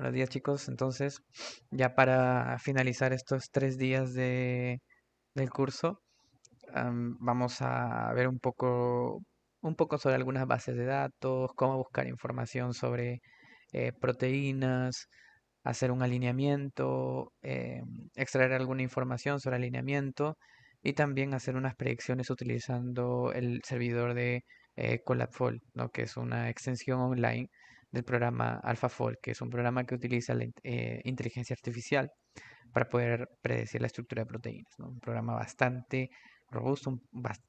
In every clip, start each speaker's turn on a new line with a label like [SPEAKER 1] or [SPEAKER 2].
[SPEAKER 1] Buenos días chicos, entonces ya para finalizar estos tres días de, del curso vamos a ver un poco, un poco sobre algunas bases de datos, cómo buscar información sobre eh, proteínas, hacer un alineamiento, eh, extraer alguna información sobre alineamiento y también hacer unas predicciones utilizando el servidor de eh, Collabfall, que es una extensión online del programa AlphaFold, que es un programa que utiliza la eh, inteligencia artificial para poder predecir la estructura de proteínas. Un programa bastante robusto,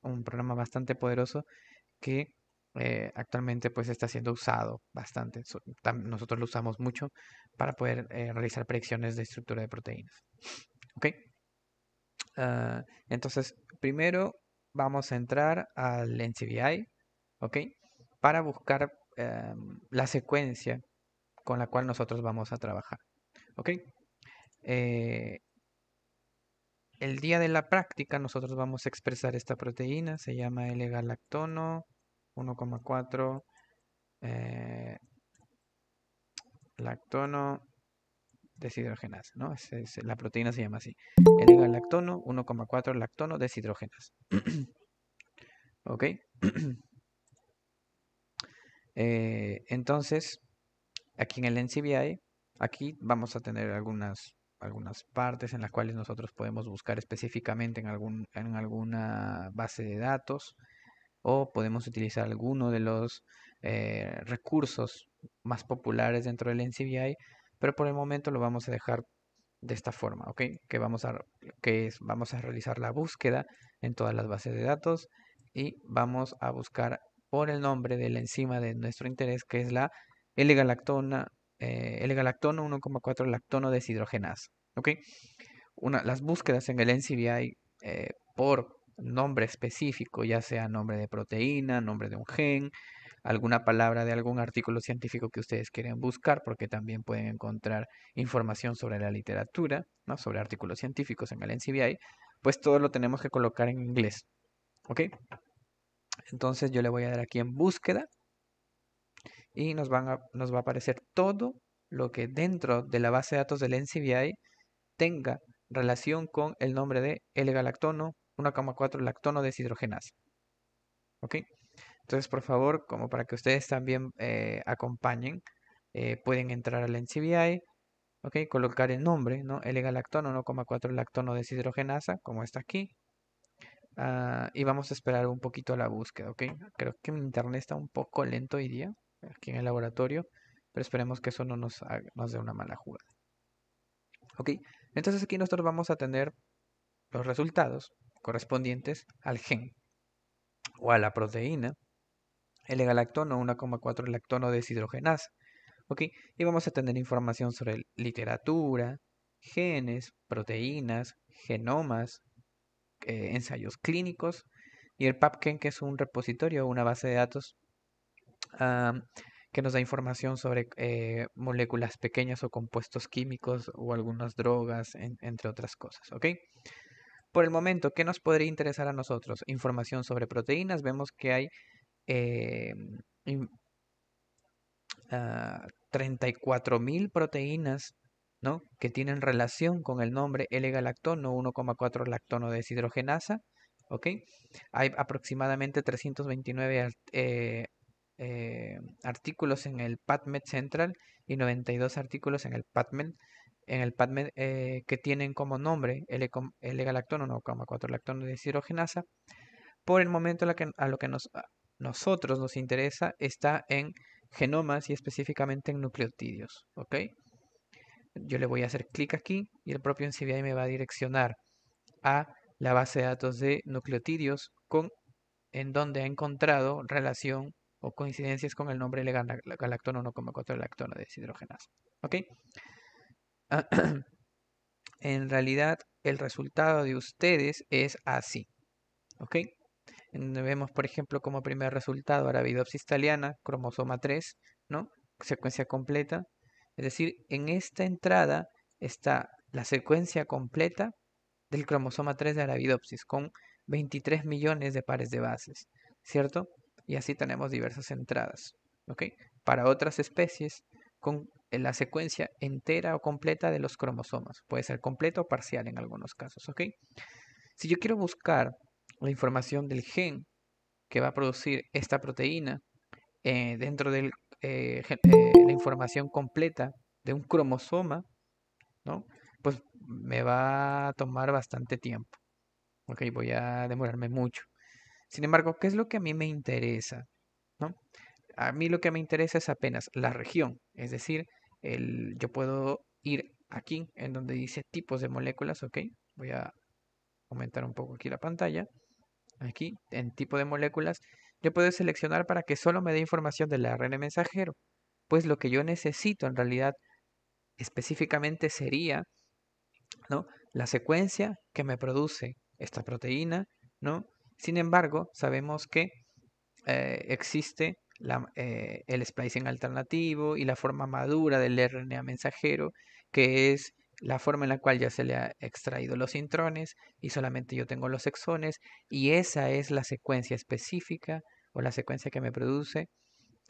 [SPEAKER 1] un, programa bastante poderoso que eh, actualmente pues está siendo usado bastante. nosotros lo usamos mucho para poder eh, realizar predicciones de estructura de proteínas. ¿Ok? Ah, entonces, primero vamos a entrar al NCBI, ¿ok? Para buscar Em, la secuencia con la cual nosotros vamos a trabajar. ¿Ok? Eh, el día de la práctica nosotros vamos a expresar esta proteína, se llama L-galactono 1,4 eh, lactono deshidrogenasa, ¿no? Es, la proteína se llama así. L-galactono 1,4 lactono deshidrogenasa. ¿Ok? Eh, entonces, aquí en el NCBI, aquí vamos a tener algunas, algunas partes en las cuales nosotros podemos buscar específicamente en, algún, en alguna base de datos o podemos utilizar alguno de los eh, recursos más populares dentro del NCBI, pero por el momento lo vamos a dejar de esta forma, ¿ok? Que vamos a, que vamos a realizar la búsqueda en todas las bases de datos y vamos a buscar por el nombre de la enzima de nuestro interés, que es la L-galactona, eh, L-galactono 1,4 lactono deshidrogenasa. ¿ok? Una, las búsquedas en el NCBI eh, por nombre específico, ya sea nombre de proteína, nombre de un gen, alguna palabra de algún artículo científico que ustedes quieran buscar, porque también pueden encontrar información sobre la literatura, ¿no? sobre artículos científicos en el NCBI, pues todo lo tenemos que colocar en inglés. ¿Ok? Entonces yo le voy a dar aquí en búsqueda y nos, va a aparecer todo lo que dentro de la base de datos del NCBI tenga relación con el nombre de L-galactono 1,4 lactono deshidrogenasa. ¿Ok? Entonces, por favor, como para que ustedes también eh, acompañen, eh, pueden entrar al NCBI, ¿ok? Colocar el nombre, ¿no? L-galactono 1,4 lactono deshidrogenasa, como está aquí. Ah, y vamos a esperar un poquito la búsqueda, ¿ok? Creo que mi internet está un poco lento hoy día, aquí en el laboratorio, pero esperemos que eso no nos, haga, nos dé una mala jugada. ¿Ok? Entonces aquí nosotros vamos a tener los resultados correspondientes al gen o a la proteína, el galactono 1,4 lactono deshidrogenasa. ¿Ok? Y vamos a tener información sobre literatura, genes, proteínas, genomas, eh, ensayos clínicos, y el PubChem, que es un repositorio, una base de datos que nos da información sobre eh, moléculas pequeñas o compuestos químicos o algunas drogas, entre otras cosas, ¿ok? Por el momento, ¿qué nos podría interesar a nosotros? Información sobre proteínas, vemos que hay 34.000 eh, ah, proteínas que tienen relación con el nombre L-galactono 1,4 lactono deshidrogenasa. ¿ok? Hay aproximadamente 329 eh, eh, artículos en el PadMed Central y 92 artículos en el PadMed en el e eh, que tienen como nombre L-galactono 1,4 lactono deshidrogenasa. Por el momento a lo que a nosotros nos interesa está en genomas y específicamente en nucleotidios, ¿ok? yo le voy a hacer clic aquí y el propio NCBI me va a direccionar a la base de datos de nucleotidios con, en donde ha encontrado relación o coincidencias con el nombre de galactona 1,4 lactona deshidrogenasa. ¿Ok? en realidad, el resultado de ustedes es así. ¿Ok? Vemos, por ejemplo, como primer resultado Arabidopsis thaliana, cromosoma 3, ¿no? Secuencia completa, es decir, en esta entrada está la secuencia completa del cromosoma 3 de Arabidopsis con 23 millones de pares de bases, ¿cierto? Y así tenemos diversas entradas, ¿ok? Para otras especies con eh, la secuencia entera o completa de los cromosomas. Puede ser completo o parcial en algunos casos, ¿ok? Si yo quiero buscar la información del gen que va a producir esta proteína eh, dentro del eh, eh, la información completa de un cromosoma, ¿no? Pues me va a tomar bastante tiempo. Ok, voy a demorarme mucho. Sin embargo, ¿qué es lo que a mí me interesa? ¿No? A mí lo que me interesa es apenas la región, es decir, yo puedo ir aquí en donde dice tipos de moléculas, ok, voy a aumentar un poco aquí la pantalla, aquí en tipo de moléculas, yo puedo seleccionar para que solo me dé información del ARN mensajero, pues lo que yo necesito en realidad específicamente sería ¿no? la secuencia que me produce esta proteína, ¿no? Sin embargo, sabemos que eh, existe eh, el splicing alternativo y la forma madura del RNA mensajero, que es la forma en la cual ya se le ha extraído los intrones y solamente yo tengo los exones y esa es la secuencia específica o la secuencia que me produce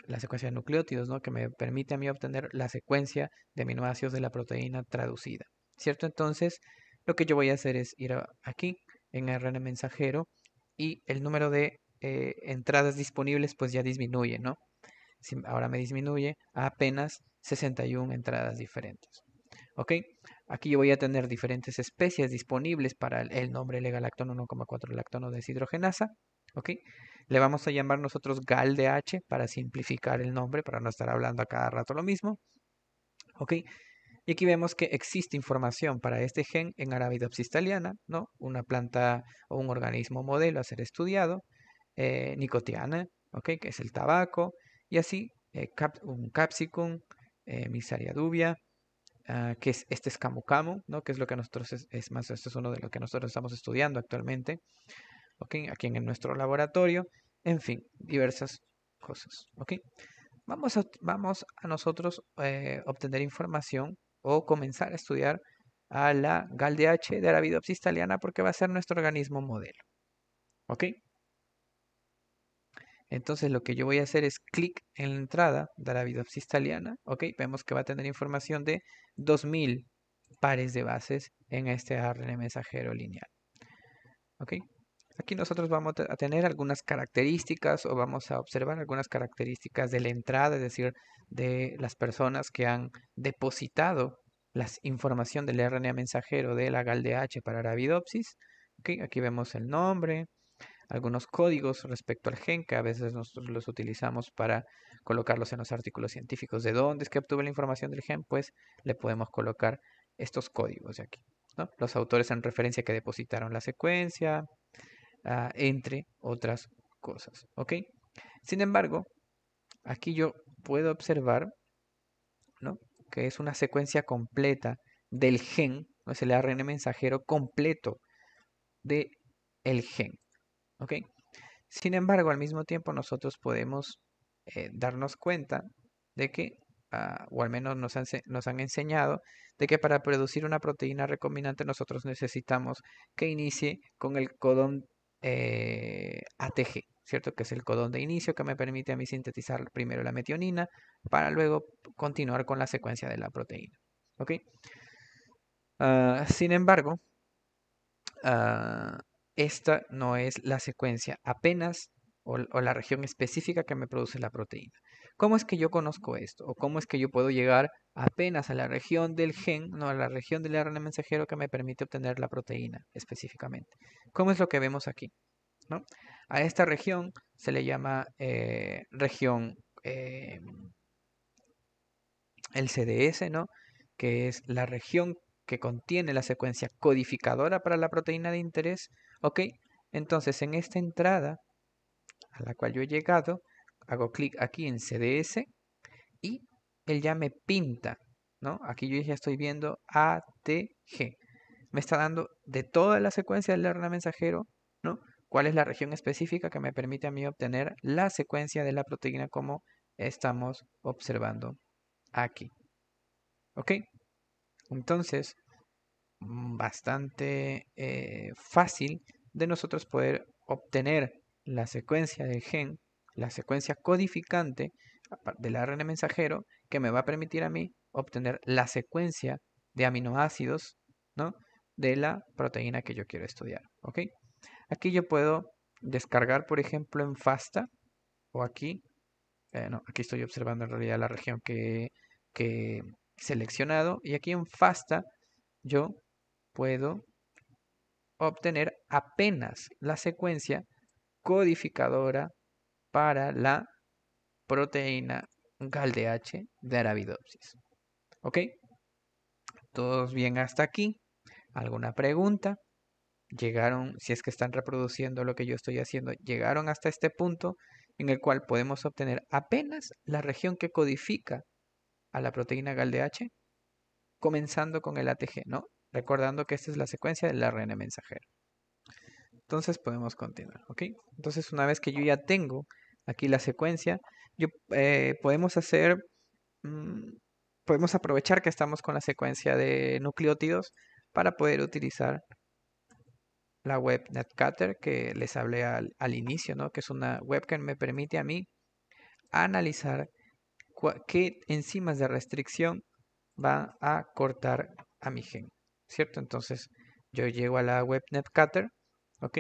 [SPEAKER 1] la secuencia de nucleótidos, ¿no? que me permite a mí obtener la secuencia de aminoácidos de la proteína traducida. ¿Cierto? Entonces, lo que yo voy a hacer es ir aquí en RNA mensajero y el número de eh, entradas disponibles pues ya disminuye, ¿no? ahora me disminuye a apenas 61 entradas diferentes. ¿Ok? Aquí yo voy a tener diferentes especies disponibles para el nombre legalactono 1,4 lactono deshidrogenasa. ¿Ok? Le vamos a llamar nosotros gal para simplificar el nombre, para no estar hablando a cada rato lo mismo. ¿Ok? Y aquí vemos que existe información para este gen en Arabidopsis thaliana, ¿no? Una planta o un organismo modelo a ser estudiado. Eh, nicotiana, ¿ok? Que es el tabaco. Y así, eh, un capsicum, eh, misaria dubia, Ah, que es, este es Camu ¿no? que es lo que nosotros, es, más, esto es uno de lo que nosotros estamos estudiando actualmente, ¿okay? aquí en nuestro laboratorio, en fin, diversas cosas. ¿ok? Vamos, a, vamos a nosotros eh, obtener información o comenzar a estudiar a la GALDH de Arabidopsis thaliana porque va a ser nuestro organismo modelo. ¿Ok? Entonces lo que yo voy a hacer es clic en la entrada de la Bidopsis italiana. Ok, vemos que va a tener información de 2000 pares de bases en este ARN mensajero lineal. Ok, aquí nosotros vamos a tener algunas características o vamos a observar algunas características de la entrada, es decir, de las personas que han depositado la información del RNA mensajero de la GALDH para la Bidopsis. aquí vemos el nombre, algunos códigos respecto al gen que a veces nosotros los utilizamos para colocarlos en los artículos científicos. ¿De dónde es que obtuve la información del gen? Pues le podemos colocar estos códigos de aquí. Los autores en referencia que depositaron la secuencia, ah, entre otras cosas. ¿ok? Sin embargo, aquí yo puedo observar que es una secuencia completa del gen, ¿no? es el ARN mensajero completo del el gen. ¿Ok? Sin embargo, al mismo tiempo nosotros podemos eh, darnos cuenta de que, ah, o al menos nos han, enseñado, de que para producir una proteína recombinante nosotros necesitamos que inicie con el codón eh, ATG, ¿cierto? Que es el codón de inicio que me permite a mí sintetizar primero la metionina para luego continuar con la secuencia de la proteína. ¿Ok? Ah, sin embargo, ah, esta no es la secuencia apenas o, la región específica que me produce la proteína. ¿Cómo es que yo conozco esto? ¿O cómo es que yo puedo llegar apenas a la región del gen, no a la región del ARN mensajero que me permite obtener la proteína específicamente? ¿Cómo es lo que vemos aquí? A esta región se le llama eh, región eh, el CDS, ¿no? que es la región que contiene la secuencia codificadora para la proteína de interés ¿Ok? Entonces en esta entrada a la cual yo he llegado, hago clic aquí en CDS y él ya me pinta, ¿no? Aquí yo ya estoy viendo ATG. Me está dando de toda la secuencia del lerna mensajero, ¿no? ¿Cuál es la región específica que me permite a mí obtener la secuencia de la proteína como estamos observando aquí? ¿Ok? Entonces, Mm, bastante eh, fácil de nosotros poder obtener la secuencia del gen, la secuencia codificante del ARN mensajero que me va a permitir a mí obtener la secuencia de aminoácidos, ¿no? De la proteína que yo quiero estudiar, ¿ok? Aquí yo puedo descargar, por ejemplo, en FASTA o aquí, eh, no, aquí estoy observando en realidad la región que, que he seleccionado y aquí en FASTA yo puedo obtener apenas la secuencia codificadora para la proteína GALDH de Arabidopsis. ¿Ok? ¿Todos bien hasta aquí? ¿Alguna pregunta? ¿Llegaron, si es que están reproduciendo lo que yo estoy haciendo, llegaron hasta este punto en el cual podemos obtener apenas la región que codifica a la proteína GALDH? Comenzando con el ATG, ¿no? recordando que esta es la secuencia del ARN mensajero. Entonces podemos continuar, ¿ok? Entonces una vez que yo ya tengo aquí la secuencia, yo, eh, podemos hacer, mm, podemos aprovechar que estamos con la secuencia de nucleótidos para poder utilizar la web NetCutter que les hablé al, inicio, ¿no? Que es una web que me permite a mí analizar qué enzimas de restricción van a cortar a mi gen. ¿cierto? Entonces yo llego a la web Netcatter, ¿ok?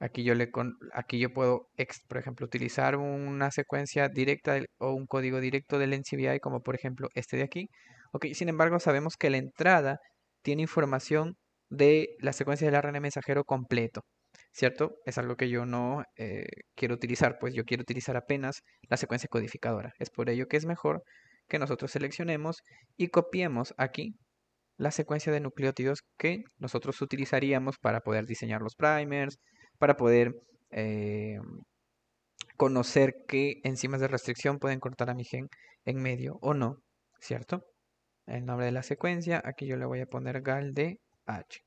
[SPEAKER 1] Aquí yo, le aquí yo puedo, por ejemplo, utilizar una secuencia directa o un código directo del NCBI, como por ejemplo este de aquí. Ok, sin embargo, sabemos que la entrada tiene información de la secuencia del ARN mensajero completo, ¿cierto? Es algo que yo no eh, quiero utilizar, pues yo quiero utilizar apenas la secuencia codificadora. Es por ello que es mejor que nosotros seleccionemos y copiemos aquí la secuencia de nucleótidos que nosotros utilizaríamos para poder diseñar los primers, para poder eh, conocer qué enzimas de restricción pueden cortar a mi gen en medio o no, ¿cierto? El nombre de la secuencia, aquí yo le voy a poner gal de H.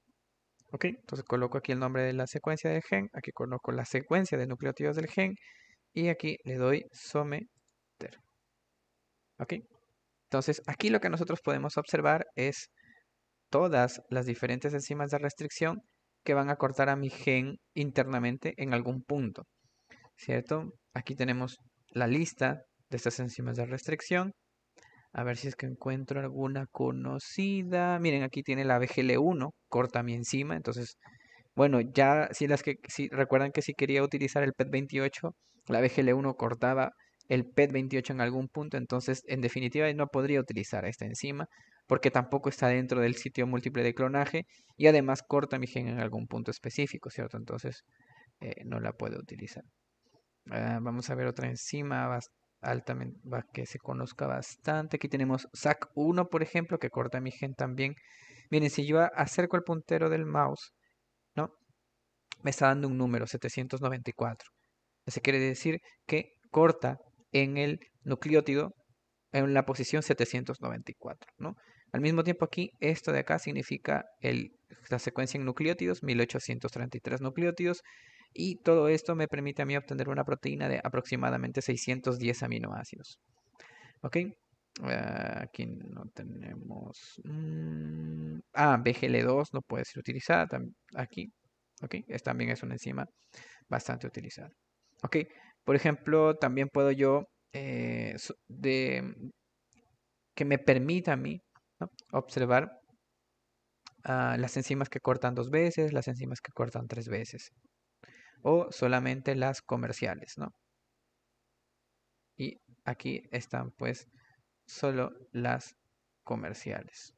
[SPEAKER 1] ¿Ok? Entonces coloco aquí el nombre de la secuencia del gen, aquí coloco la secuencia de nucleótidos del gen y aquí le doy someter. ¿Ok? Entonces aquí lo que nosotros podemos observar es todas las diferentes enzimas de restricción que van a cortar a mi gen internamente en algún punto. ¿Cierto? Aquí tenemos la lista de estas enzimas de restricción. A ver si es que encuentro alguna conocida. Miren, aquí tiene la BGL1, corta mi enzima. Entonces, bueno, ya si las que si recuerdan que si quería utilizar el PET28, la BGL1 cortaba el PET28 en algún punto, entonces en definitiva no podría utilizar esta enzima porque tampoco está dentro del sitio múltiple de clonaje y además corta mi gen en algún punto específico, ¿cierto? Entonces eh, no la puedo utilizar. Ah, vamos a ver otra enzima altamente, que se conozca bastante. Aquí tenemos SAC1, por ejemplo, que corta mi gen también. Miren, si yo acerco el puntero del mouse, ¿no? Me está dando un número, 794. Eso quiere decir que corta en el nucleótido en la posición 794, ¿no? Al mismo tiempo aquí, esto de acá significa la secuencia en nucleótidos, 1833 nucleótidos, y todo esto me permite a mí obtener una proteína de aproximadamente 610 aminoácidos. ¿Ok? Ah, aquí no tenemos... Mm, ah, BGL2 no puede ser utilizada aquí. ¿Ok? Es, también es una enzima bastante utilizada. ¿Ok? Por ejemplo, también puedo yo... Eh, que me permita a mí Observar ah, las enzimas que cortan dos veces, las enzimas que cortan tres veces, o solamente las comerciales, Y aquí están pues solo las comerciales,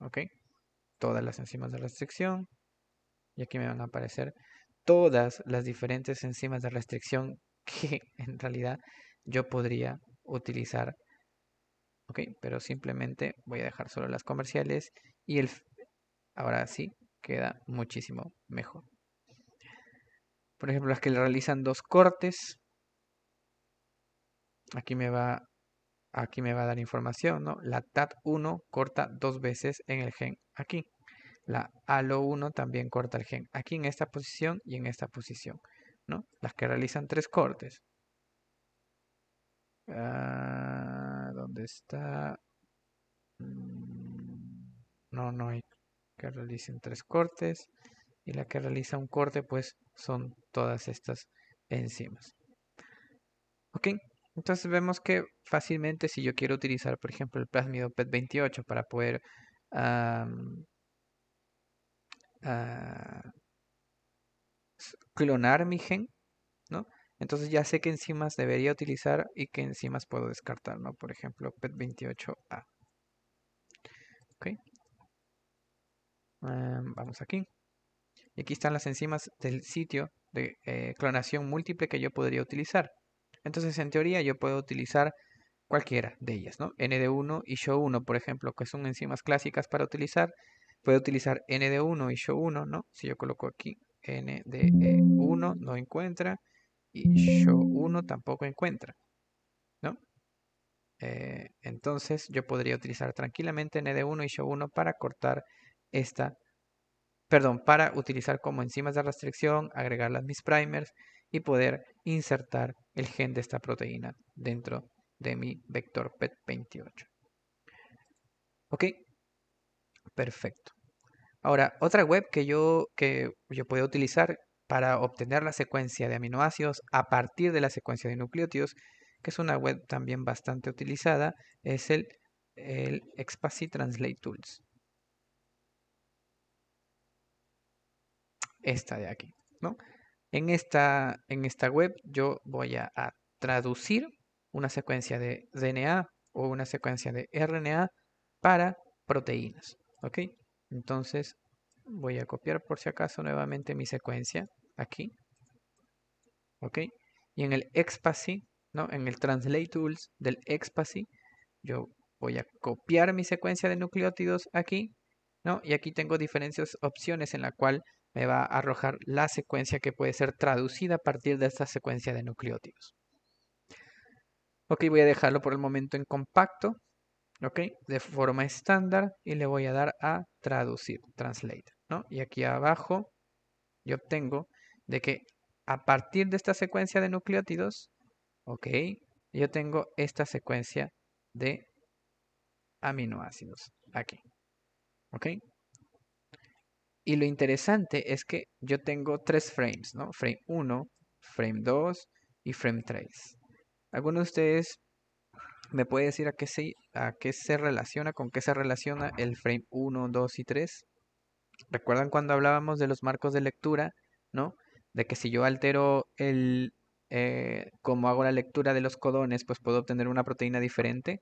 [SPEAKER 1] ¿ok? Todas las enzimas de restricción, y aquí me van a aparecer todas las diferentes enzimas de restricción que en realidad yo podría utilizar ok, pero simplemente voy a dejar solo las comerciales y el ahora sí queda muchísimo mejor. Por ejemplo, las que le realizan dos cortes. Aquí me va aquí me va a dar información, ¿no? La TAT1 corta dos veces en el gen aquí. La ALO1 también corta el gen aquí en esta posición y en esta posición, ¿no? Las que realizan tres cortes. Ah, está? Mm, no, no hay que realicen tres cortes. Y la que realiza un corte, pues son todas estas enzimas. Ok, entonces vemos que fácilmente si yo quiero utilizar, por ejemplo, el plasmido PET28 para poder ah, clonar mi gen, entonces ya sé qué enzimas debería utilizar y qué enzimas puedo descartar, ¿no? Por ejemplo, PET28A. Ok. Em, vamos aquí. Y aquí están las enzimas del sitio de eh, clonación múltiple que yo podría utilizar. Entonces, en teoría, yo puedo utilizar cualquiera de ellas, ¿no? ND1 y SHO1, por ejemplo, que son enzimas clásicas para utilizar. Puedo utilizar ND1 y SHO1, ¿no? Si yo coloco aquí nd 1 e no encuentra y yo 1 mm. tampoco encuentra, ¿no? Eh, entonces yo podría utilizar tranquilamente ND1 y show 1 para cortar esta, perdón, para utilizar como enzimas de restricción, agregar las mis primers y poder insertar el gen de esta proteína dentro de mi vector PET28. ¿Ok? Perfecto. Ahora, otra web que yo, que yo puedo utilizar para obtener la secuencia de aminoácidos a partir de la secuencia de nucleótidos, que es una web también bastante utilizada, es el, el Expasy Translate Tools. Esta de aquí, En esta, en esta web yo voy a, traducir una secuencia de DNA o una secuencia de RNA para proteínas, Entonces voy a copiar por si acaso nuevamente mi secuencia aquí. ¿Ok? Y en el ExPasy, ¿no? En el Translate Tools del ExPasy, yo voy a copiar mi secuencia de nucleótidos aquí, ¿no? Y aquí tengo diferentes opciones en la cual me va a arrojar la secuencia que puede ser traducida a partir de esta secuencia de nucleótidos. Ok, voy a dejarlo por el momento en compacto, ¿ok? De forma estándar y le voy a dar a traducir, translate, ¿no? Y aquí abajo yo obtengo de que a partir de esta secuencia de nucleótidos, ok, yo tengo esta secuencia de aminoácidos aquí. ¿Ok? Y lo interesante es que yo tengo tres frames, ¿no? Frame 1, frame 2 y frame 3. ¿Alguno de ustedes me puede decir a qué se, a qué se relaciona, con qué se relaciona el frame 1, 2 y 3? ¿Recuerdan cuando hablábamos de los marcos de lectura, ¿no? de que si yo altero el, eh, como hago la lectura de los codones, pues puedo obtener una proteína diferente.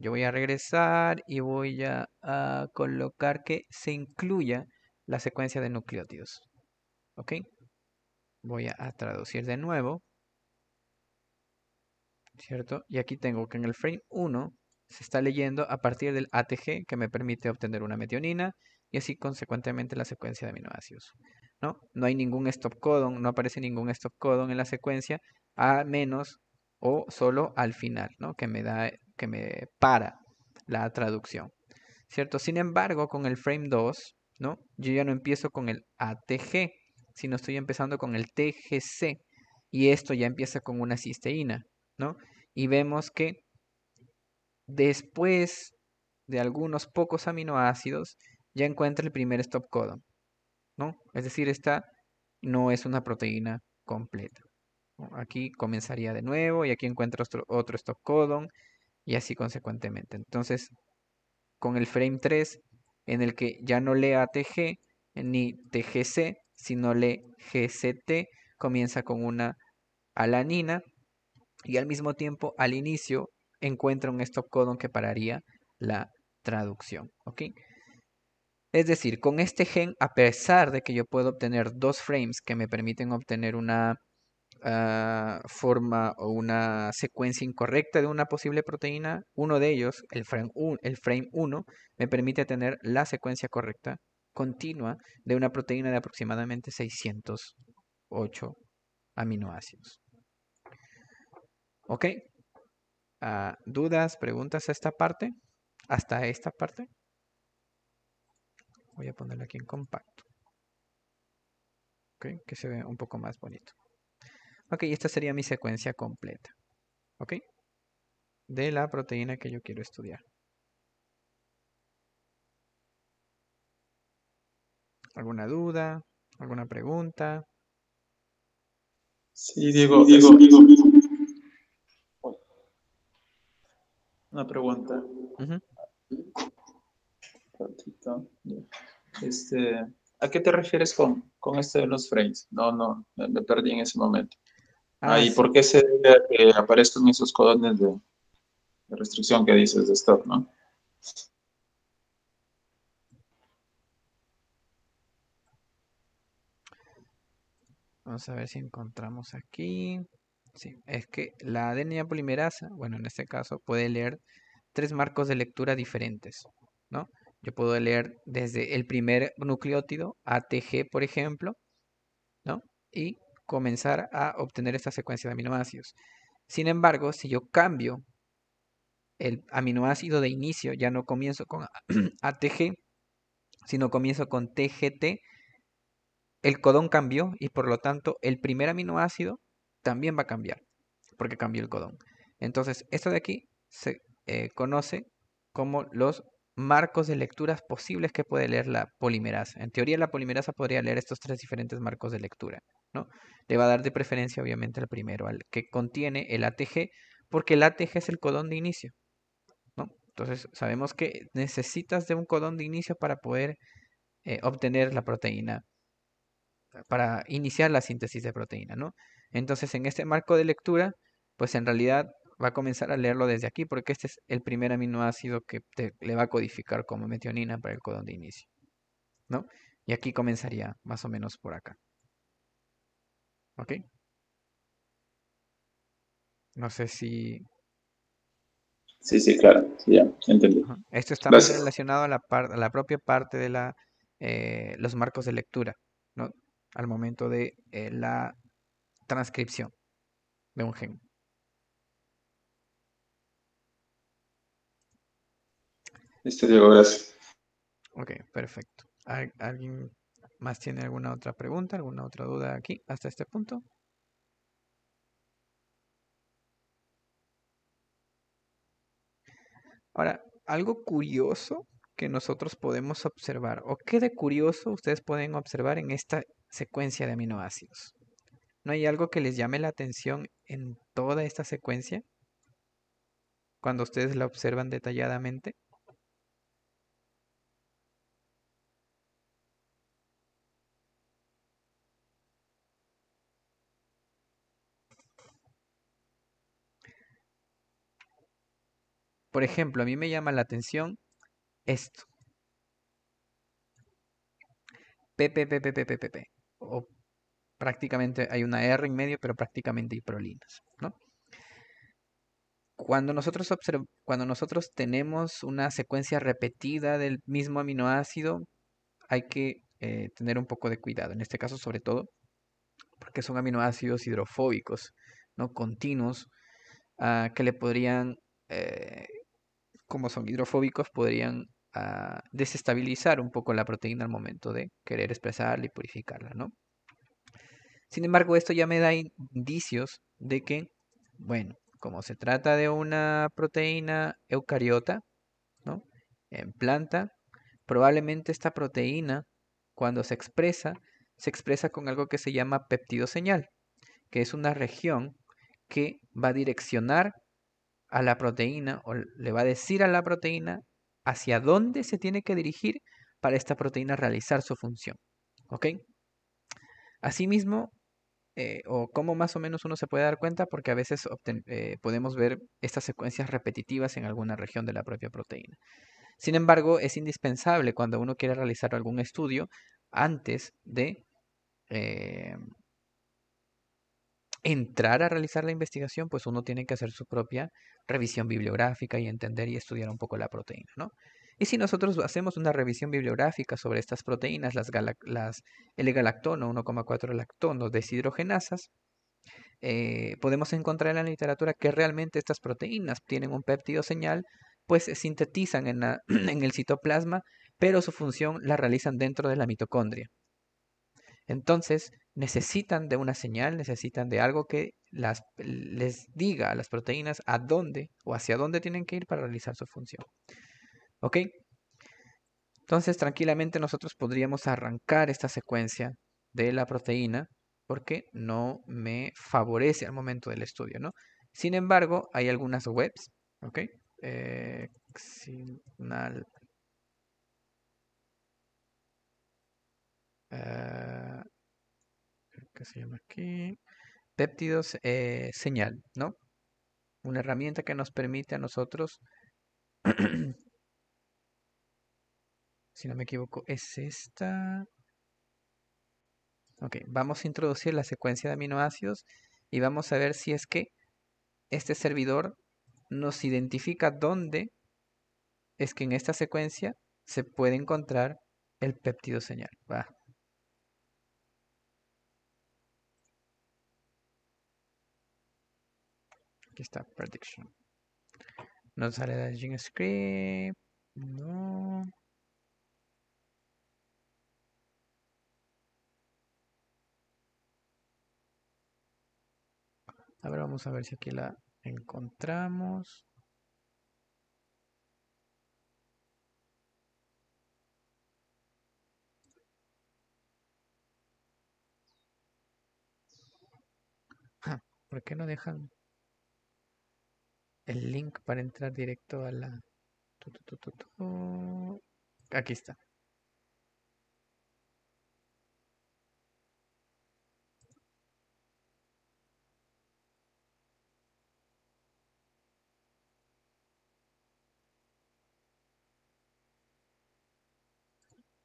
[SPEAKER 1] yo voy a regresar y voy a, colocar que se incluya la secuencia de nucleótidos. ¿Ok? Voy a, a, traducir de nuevo. ¿Cierto? Y aquí tengo que en el frame 1 se está leyendo a partir del ATG que me permite obtener una metionina y así consecuentemente la secuencia de aminoácidos. ¿no? hay ningún stop codon, no aparece ningún stop codon en la secuencia, a menos o solo al final, ¿no? Que me da, que me para la traducción, ¿cierto? Sin embargo, con el frame 2, ¿no? Yo ya no empiezo con el ATG, sino estoy empezando con el TGC, y esto ya empieza con una cisteína, ¿no? Y vemos que después de algunos pocos aminoácidos, ya encuentra el primer stop codon. ¿no? Es decir, esta no es una proteína completa. Aquí comenzaría de nuevo y aquí encuentra otro, otro stop codon y así consecuentemente. Entonces, con el frame 3, en el que ya no lee ATG ni TGC, sino lee GCT, comienza con una alanina y al mismo tiempo al inicio encuentra un stop codon que pararía la traducción. ¿ok? Es decir, con este gen, a pesar de que yo puedo obtener dos frames que me permiten obtener una ah, forma o una secuencia incorrecta de una posible proteína, uno de ellos, el frame, 1, me permite tener la secuencia correcta continua de una proteína de aproximadamente 608 aminoácidos. ¿Ok? Ah, ¿Dudas, preguntas a esta parte? ¿Hasta esta parte? voy a ponerlo aquí en compacto. ¿Okay? Que se vea un poco más bonito. Ok, esta sería mi secuencia completa. ¿Ok? De la proteína que yo quiero estudiar. ¿Alguna duda? ¿Alguna pregunta? Sí, Diego, Diego, Diego. Una pregunta. Este, ¿A qué te refieres con, con este de los frames? No, no, me, perdí en ese momento. Ah, ah ¿Y por qué se debe a que aparezcan esos codones de, de restricción que dices de stop, no? Vamos a ver si encontramos aquí. Sí, es que la ADN polimerasa, bueno, en este caso, puede leer tres marcos de lectura diferentes, ¿no? Yo puedo leer desde el primer nucleótido, ATG, por ejemplo, ¿no? Y comenzar a obtener esta secuencia de aminoácidos. Sin embargo, si yo cambio el aminoácido de inicio, ya no comienzo con ATG, sino comienzo con TGT, el codón cambió y por lo tanto el primer aminoácido también va a cambiar, porque cambió el codón. Entonces, esto de aquí se eh, conoce como los marcos de lecturas posibles que puede leer la polimerasa. En teoría, la polimerasa podría leer estos tres diferentes marcos de lectura, ¿no? Le va a dar de preferencia, obviamente, al primero, al que contiene el ATG, porque el ATG es el codón de inicio, Entonces, sabemos que necesitas de un codón de inicio para poder eh, obtener la proteína, para iniciar la síntesis de proteína, ¿no? Entonces, en este marco de lectura, pues en realidad va a comenzar a leerlo desde aquí porque este es el primer aminoácido que le va a codificar como metionina para el codón de inicio. ¿No? Y aquí comenzaría más o menos por acá. ¿Ok? No sé si... Sí, sí, claro. ya, Esto está relacionado a la, la, propia parte de la, eh, los marcos de lectura, ¿no? Al momento de eh, la transcripción de un gen. Listo, Diego, gracias. Ok, perfecto. ¿Alguien más tiene alguna otra pregunta, alguna otra duda aquí hasta este punto? Ahora, algo curioso que nosotros podemos observar, o qué de curioso ustedes pueden observar en esta secuencia de aminoácidos. ¿No hay algo que les llame la atención en toda esta secuencia? Cuando ustedes la observan detalladamente. Por ejemplo, a mí me llama la atención esto. PPPPPPP. O prácticamente hay una R en medio, pero prácticamente hay ¿no? Cuando nosotros, cuando nosotros tenemos una secuencia repetida del mismo aminoácido, hay que eh, tener un poco de cuidado, en este caso sobre todo porque son aminoácidos hidrofóbicos, ¿no? continuos, ah, que le podrían eh, como son hidrofóbicos, podrían ah, desestabilizar un poco la proteína al momento de querer expresarla y purificarla, ¿no? Sin embargo, esto ya me da indicios de que, bueno, como se trata de una proteína eucariota, ¿no? En planta, probablemente esta proteína, cuando se expresa, se expresa con algo que se llama señal, que es una región que va a direccionar a la proteína o le va a decir a la proteína hacia dónde se tiene que dirigir para esta proteína realizar su función. ¿Ok? Asimismo, eh, o cómo más o menos uno se puede dar cuenta, porque a veces eh, podemos ver estas secuencias repetitivas en alguna región de la propia proteína. Sin embargo, es indispensable cuando uno quiere realizar algún estudio antes de eh, entrar a realizar la investigación, pues uno tiene que hacer su propia revisión bibliográfica y entender y estudiar un poco la proteína, ¿no? Y si nosotros hacemos una revisión bibliográfica sobre estas proteínas, las, L-galactono, 1,4 lactono, deshidrogenasas, eh, podemos encontrar en la literatura que realmente estas proteínas tienen un péptido señal, pues se eh, sintetizan en el citoplasma, pero su función la realizan dentro de la mitocondria. Entonces, necesitan de una señal, necesitan de algo que les diga a las proteínas a dónde o hacia dónde tienen que ir para realizar su función. ¿Ok? Entonces, tranquilamente nosotros podríamos arrancar esta secuencia de la proteína porque no me favorece al momento del estudio, ¿no? Sin embargo, hay algunas webs, ¿ok? Eh, Ah, ¿qué se llama aquí? Péptidos eh, señal, ¿no? Una herramienta que nos permite a nosotros, si no me equivoco, es esta. Ok, vamos a introducir la secuencia de aminoácidos y vamos a ver si es que este servidor nos identifica dónde es que en esta secuencia se puede encontrar el péptido señal. ¿va? esta prediction. No sale de Script. No. A ver, vamos a ver si aquí la encontramos. Ah, ¿Por qué no dejan el link para entrar directo a la... Aquí está.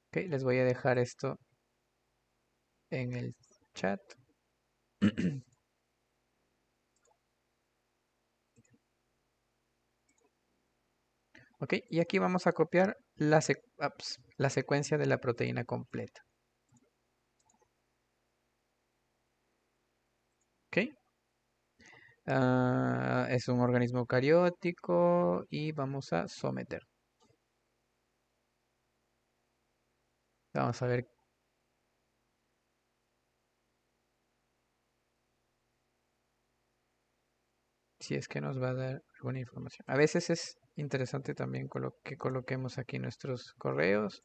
[SPEAKER 1] Ok, les voy a dejar esto en el chat. Y aquí vamos a copiar ah, pues, la, secuencia de la proteína completa. ¿Ok? Ah, es un organismo eucariótico y vamos a someter. Vamos a ver. Si es que nos va a dar alguna información. A veces es interesante también que coloquemos aquí nuestros correos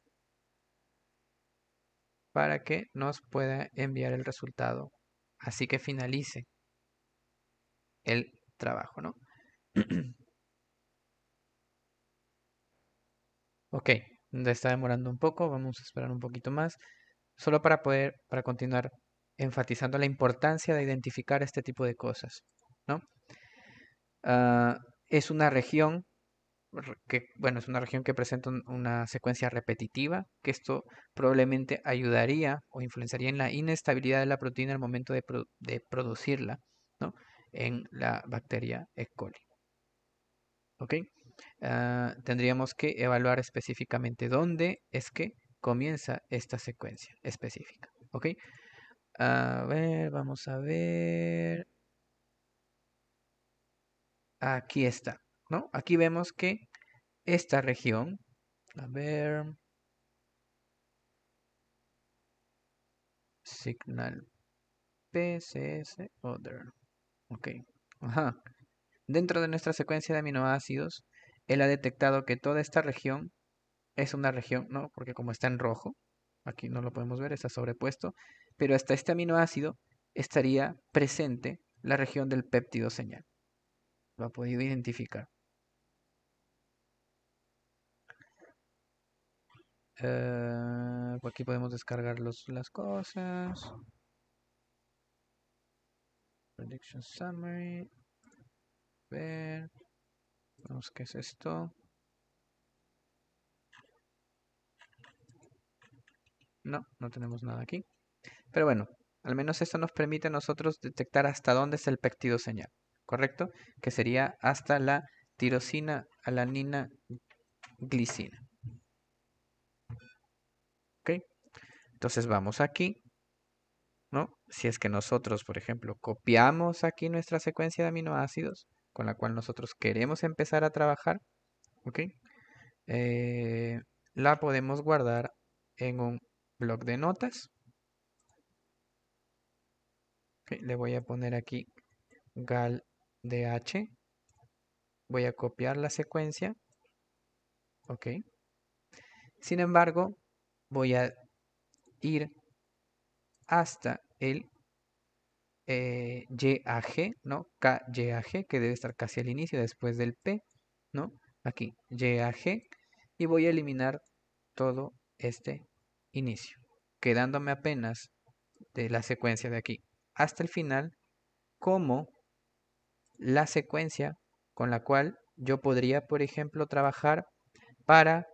[SPEAKER 1] para que nos pueda enviar el resultado. Así que finalice el trabajo, ¿no? ok, está demorando un poco, vamos a esperar un poquito más, solo para poder, para continuar enfatizando la importancia de identificar este tipo de cosas, ¿no? Ah, es una región que, bueno, es una región que presenta una secuencia repetitiva, que esto probablemente ayudaría o influenciaría en la inestabilidad de la proteína al momento de, producirla, En la bacteria E. coli. ¿Ok? Ah, tendríamos que evaluar específicamente dónde es que comienza esta secuencia específica. ¿Ok? A ver, vamos a ver. Aquí está. Aquí vemos que esta región, a ver, signal PCS other, ok, ajá. Dentro de nuestra secuencia de aminoácidos, él ha detectado que toda esta región es una región, ¿no? Porque como está en rojo, aquí no lo podemos ver, está sobrepuesto, pero hasta este aminoácido estaría presente la región del péptido señal. Lo ha podido identificar. Eh, aquí podemos descargar las cosas. Prediction Summary. ver. Vamos, ¿qué es esto? No, no tenemos nada aquí. Pero bueno, al menos esto nos permite a nosotros detectar hasta dónde es el pectido señal, ¿correcto? Que sería hasta la tirosina alanina glicina. ¿Ok? Entonces vamos aquí, ¿no? Si es que nosotros, por ejemplo, copiamos aquí nuestra secuencia de aminoácidos con la cual nosotros queremos empezar a trabajar, ¿ok? Eh, la podemos guardar en un bloc de notas. le voy a poner aquí gal Voy a copiar la secuencia. Ok. Sin embargo, voy a ir hasta el eh, YAG, ¿no? KYAG, que debe estar casi al inicio, después del P, ¿no? Aquí, YAG, y voy a eliminar todo este inicio, quedándome apenas de la secuencia de aquí hasta el final como la secuencia con la cual yo podría, por ejemplo, trabajar para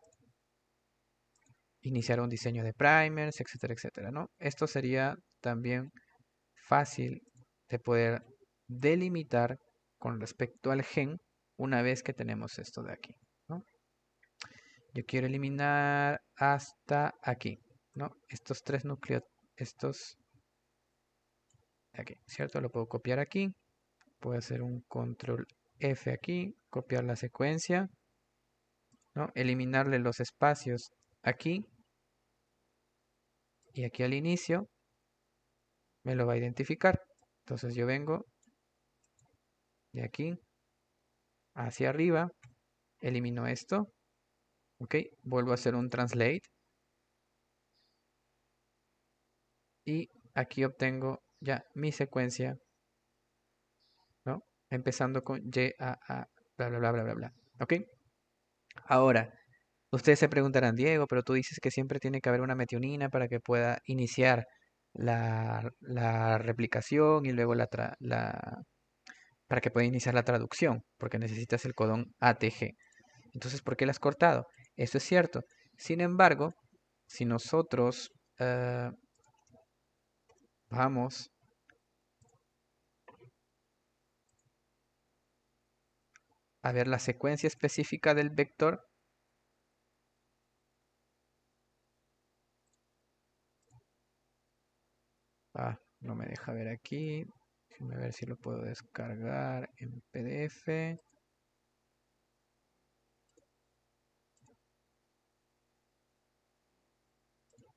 [SPEAKER 1] iniciar un diseño de primers, etcétera, etcétera, ¿no? Esto sería también fácil de poder delimitar con respecto al gen una vez que tenemos esto de aquí, Yo quiero eliminar hasta aquí, ¿no? Estos tres núcleos, estos aquí, ¿cierto? Lo puedo copiar aquí, puedo hacer un control F aquí, copiar la secuencia, ¿no? Eliminarle los espacios aquí y aquí al inicio me lo va a identificar. Entonces yo vengo de aquí hacia arriba, elimino esto, ok, vuelvo a hacer un translate y aquí obtengo ya mi secuencia, ¿no? Empezando con Y, bla, bla, bla, bla, bla, ok. Ahora, Ustedes se preguntarán, Diego, pero tú dices que siempre tiene que haber una metionina para que pueda iniciar la, replicación y luego la, para que pueda iniciar la traducción, porque necesitas el codón ATG. Entonces, ¿por qué la has cortado? Eso es cierto. Sin embargo, si nosotros eh, vamos a ver la secuencia específica del vector, no me deja ver aquí. Déjenme ver si lo puedo descargar en PDF.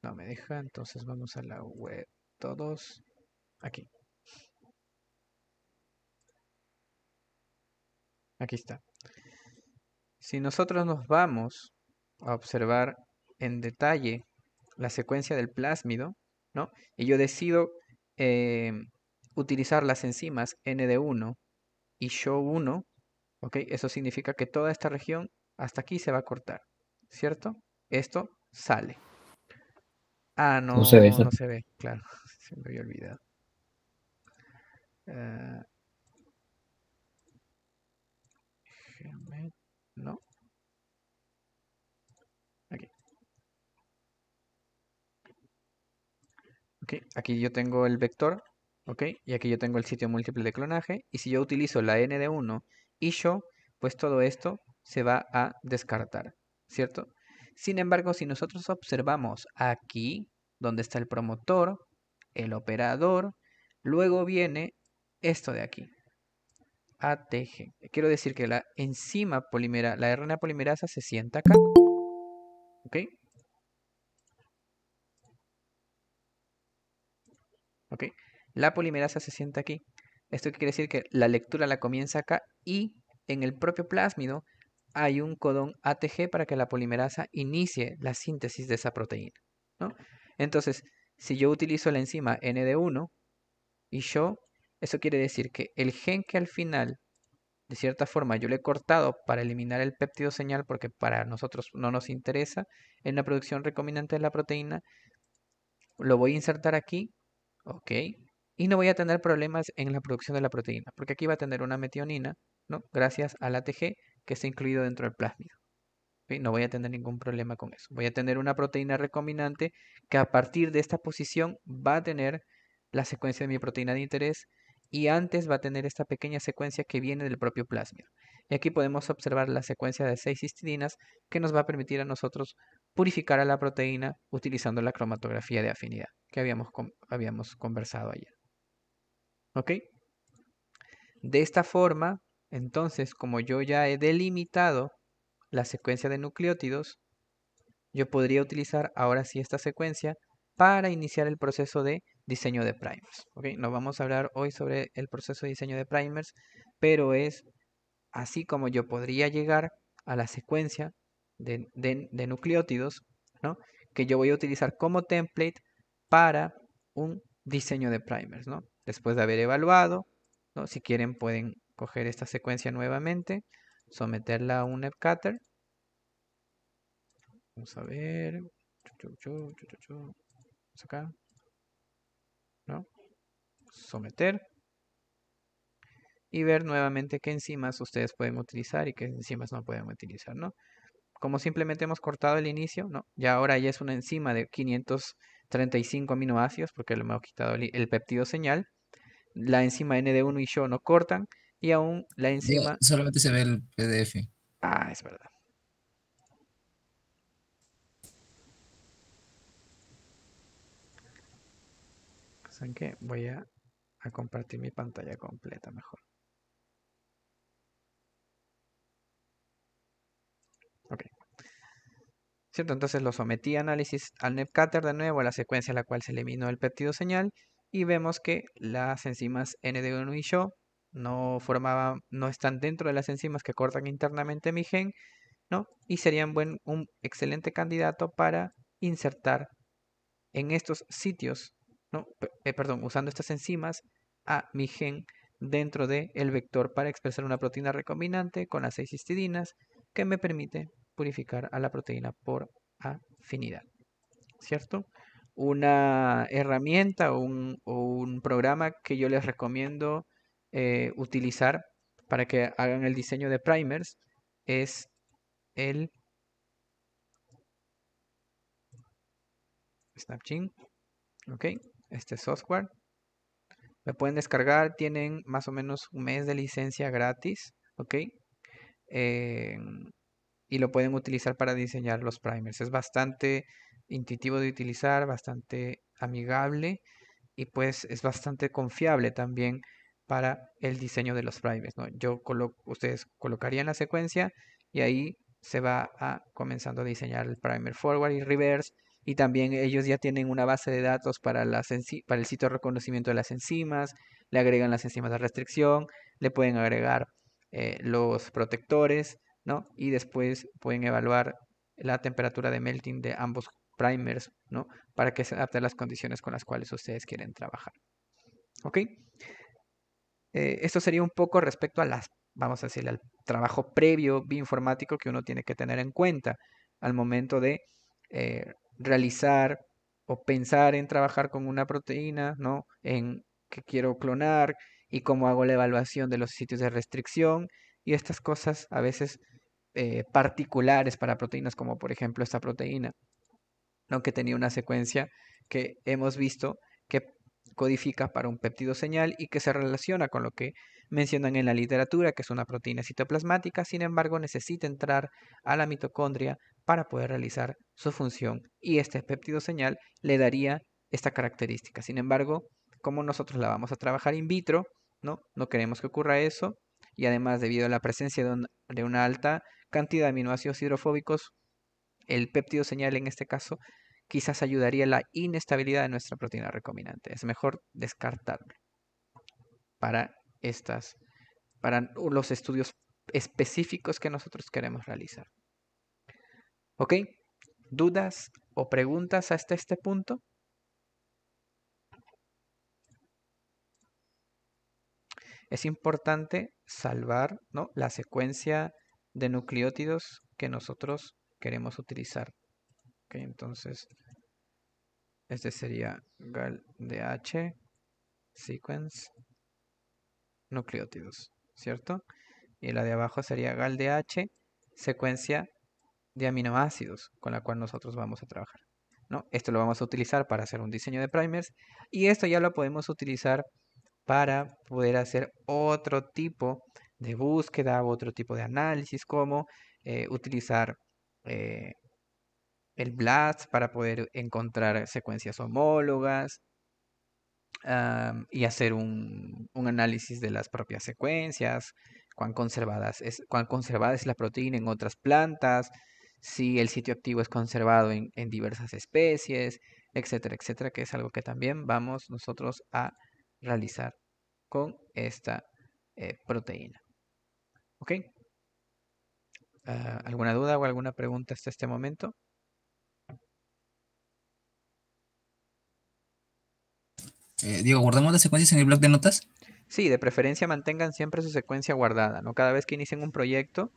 [SPEAKER 1] No me deja, entonces vamos a la web todos aquí. Aquí está. Si nosotros nos vamos a observar en detalle la secuencia del plásmido, ¿no? Y yo decido Em, utilizar las enzimas ND1 y show 1 ¿ok? Eso significa que toda esta región hasta aquí se va a cortar, ¿cierto? Esto sale. Ah, no, no se ve, no se ve claro, se me había olvidado. Ah, no. Aquí yo tengo el vector, ¿ok? Y aquí yo tengo el sitio múltiple de clonaje. Y si yo utilizo la n de 1 y yo, pues todo esto se va a descartar, ¿cierto? Sin embargo, si nosotros observamos aquí, donde está el promotor, el operador, luego viene esto de aquí, ATG. Quiero decir que la enzima polimera, la RNA polimerasa se sienta acá, ¿ok? La polimerasa se sienta aquí. Esto quiere decir que la lectura la comienza acá y en el propio plásmido hay un codón ATG para que la polimerasa inicie la síntesis de esa proteína. Entonces, si yo utilizo la enzima ND1 y yo, eso quiere decir que el gen que al final, de cierta forma, yo le he cortado para eliminar el péptido señal porque para nosotros no nos interesa en la producción recombinante de la proteína, lo voy a insertar aquí, ok, y no voy a tener problemas en la producción de la proteína, porque aquí va a tener una metionina, ¿no? Gracias al ATG que está incluido dentro del plásmido. No voy a tener ningún problema con eso. Voy a tener una proteína recombinante que a partir de esta posición va a tener la secuencia de mi proteína de interés y antes va a tener esta pequeña secuencia que viene del propio plásmido. Y aquí podemos observar la secuencia de seis histidinas que nos va a permitir a nosotros purificar a la proteína utilizando la cromatografía de afinidad que habíamos, habíamos conversado ayer. ¿Ok? De esta forma, entonces, como yo ya he delimitado la secuencia de nucleótidos, yo podría utilizar ahora sí esta secuencia para iniciar el proceso de diseño de primers. ¿ok? No vamos a hablar hoy sobre el proceso de diseño de primers, pero es así como yo podría llegar a la secuencia de, de nucleótidos ¿no? que yo voy a utilizar como template para un diseño de primers. ¿no? después de haber evaluado. ¿no? Si quieren pueden coger esta secuencia nuevamente, someterla a un Epcatter. Vamos a ver. Vamos acá. ¿No? Someter. Y ver nuevamente qué enzimas ustedes pueden utilizar y qué enzimas no pueden utilizar, ¿no? Como simplemente hemos cortado el inicio, ¿no? Ya ahora ya es una enzima de 500 35 aminoácidos, porque le hemos quitado el, péptido peptido señal. La enzima ND1 y yo no cortan. Y aún la enzima. solamente se ve el PDF. Ah, es verdad. ¿Saben qué? Voy a compartir mi pantalla completa mejor. Entonces lo sometí a análisis al NEPCATER de nuevo, a la secuencia en la cual se eliminó el péptido señal, y vemos que las enzimas ND1 y SHO no formaban, no están dentro de las enzimas que cortan internamente mi gen, ¿no? Y serían buen, un excelente candidato para insertar en estos sitios, ¿no? Eh, perdón, usando estas enzimas a mi gen dentro del vector para expresar una proteína recombinante con las seis histidinas que me permite purificar a la proteína por afinidad. ¿Cierto? Una herramienta o un, programa que yo les recomiendo eh, utilizar para que hagan el diseño de primers es el Snapchat. Ok, este software. me pueden descargar, tienen más o menos un mes de licencia gratis. Ok, eh, y lo pueden utilizar para diseñar los primers. Es bastante intuitivo de utilizar, bastante amigable y pues es bastante confiable también para el diseño de los primers. ¿no? Yo colo ustedes colocarían la secuencia y ahí se va a, comenzando a diseñar el primer forward y reverse y también ellos ya tienen una base de datos para, para el sitio de reconocimiento de las enzimas, le agregan las enzimas de restricción, le pueden agregar eh, los protectores, y después pueden evaluar la temperatura de melting de ambos primers, Para que se adapten a las condiciones con las cuales ustedes quieren trabajar. ¿Ok? Eh, esto sería un poco respecto a las, vamos a decir, al trabajo previo bioinformático que uno tiene que tener en cuenta al momento de eh, realizar o pensar en trabajar con una proteína, ¿no? En qué quiero clonar y cómo hago la evaluación de los sitios de restricción y estas cosas a veces eh, particulares para proteínas, como por ejemplo esta proteína, ¿no? que tenía una secuencia que hemos visto que codifica para un péptido señal y que se relaciona con lo que mencionan en la literatura, que es una proteína citoplasmática, sin embargo necesita entrar a la mitocondria para poder realizar su función y este péptido señal le daría esta característica. Sin embargo, como nosotros la vamos a trabajar in vitro, ¿no? no queremos que ocurra eso y además debido a la presencia de una alta cantidad de aminoácidos hidrofóbicos, el péptido señal en este caso, quizás ayudaría a la inestabilidad de nuestra proteína recombinante. Es mejor descartarlo para estas, para los estudios específicos que nosotros queremos realizar. ¿Ok? ¿Dudas o preguntas hasta este punto? Es importante salvar la secuencia de nucleótidos que nosotros queremos utilizar. entonces, este sería gal H sequence nucleótidos, ¿cierto? Y la de abajo sería gal H secuencia de aminoácidos con la cual nosotros vamos a trabajar. ¿no? Esto lo vamos a utilizar para hacer un diseño de primers y esto ya lo podemos utilizar para poder hacer otro tipo de búsqueda otro tipo de análisis, como eh, utilizar eh, el BLAST para poder encontrar secuencias homólogas y hacer un, análisis de las propias secuencias, cuán, conservadas es, cuán conservada es la proteína en otras plantas, si el sitio activo es conservado en, diversas especies, etcétera, etcétera, que es algo que también vamos nosotros a realizar con esta eh, proteína. ¿Ok? Ah, ¿Alguna duda o alguna pregunta hasta este momento? Eh, Diego, ¿guardamos las secuencias en el blog de notas? Sí, de preferencia mantengan siempre su secuencia guardada, ¿no? Cada vez que inicien un proyecto,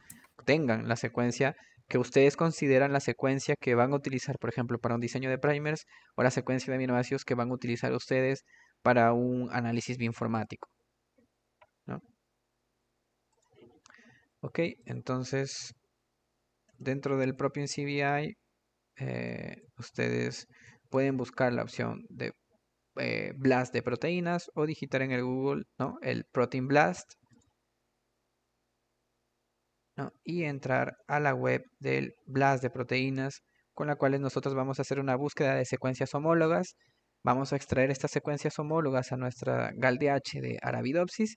[SPEAKER 1] tengan la secuencia que ustedes consideran la secuencia que van a utilizar, por ejemplo, para un diseño de primers o la secuencia de aminoácidos que van a utilizar ustedes para un análisis bioinformático. Ok, entonces dentro del propio NCBI eh, ustedes pueden buscar la opción de eh, Blast de proteínas o digitar en el Google ¿no? el Protein Blast y entrar a la web del Blast de proteínas con la cual nosotros vamos a hacer una búsqueda de secuencias homólogas. Vamos a extraer estas secuencias homólogas a nuestra GALDH de Arabidopsis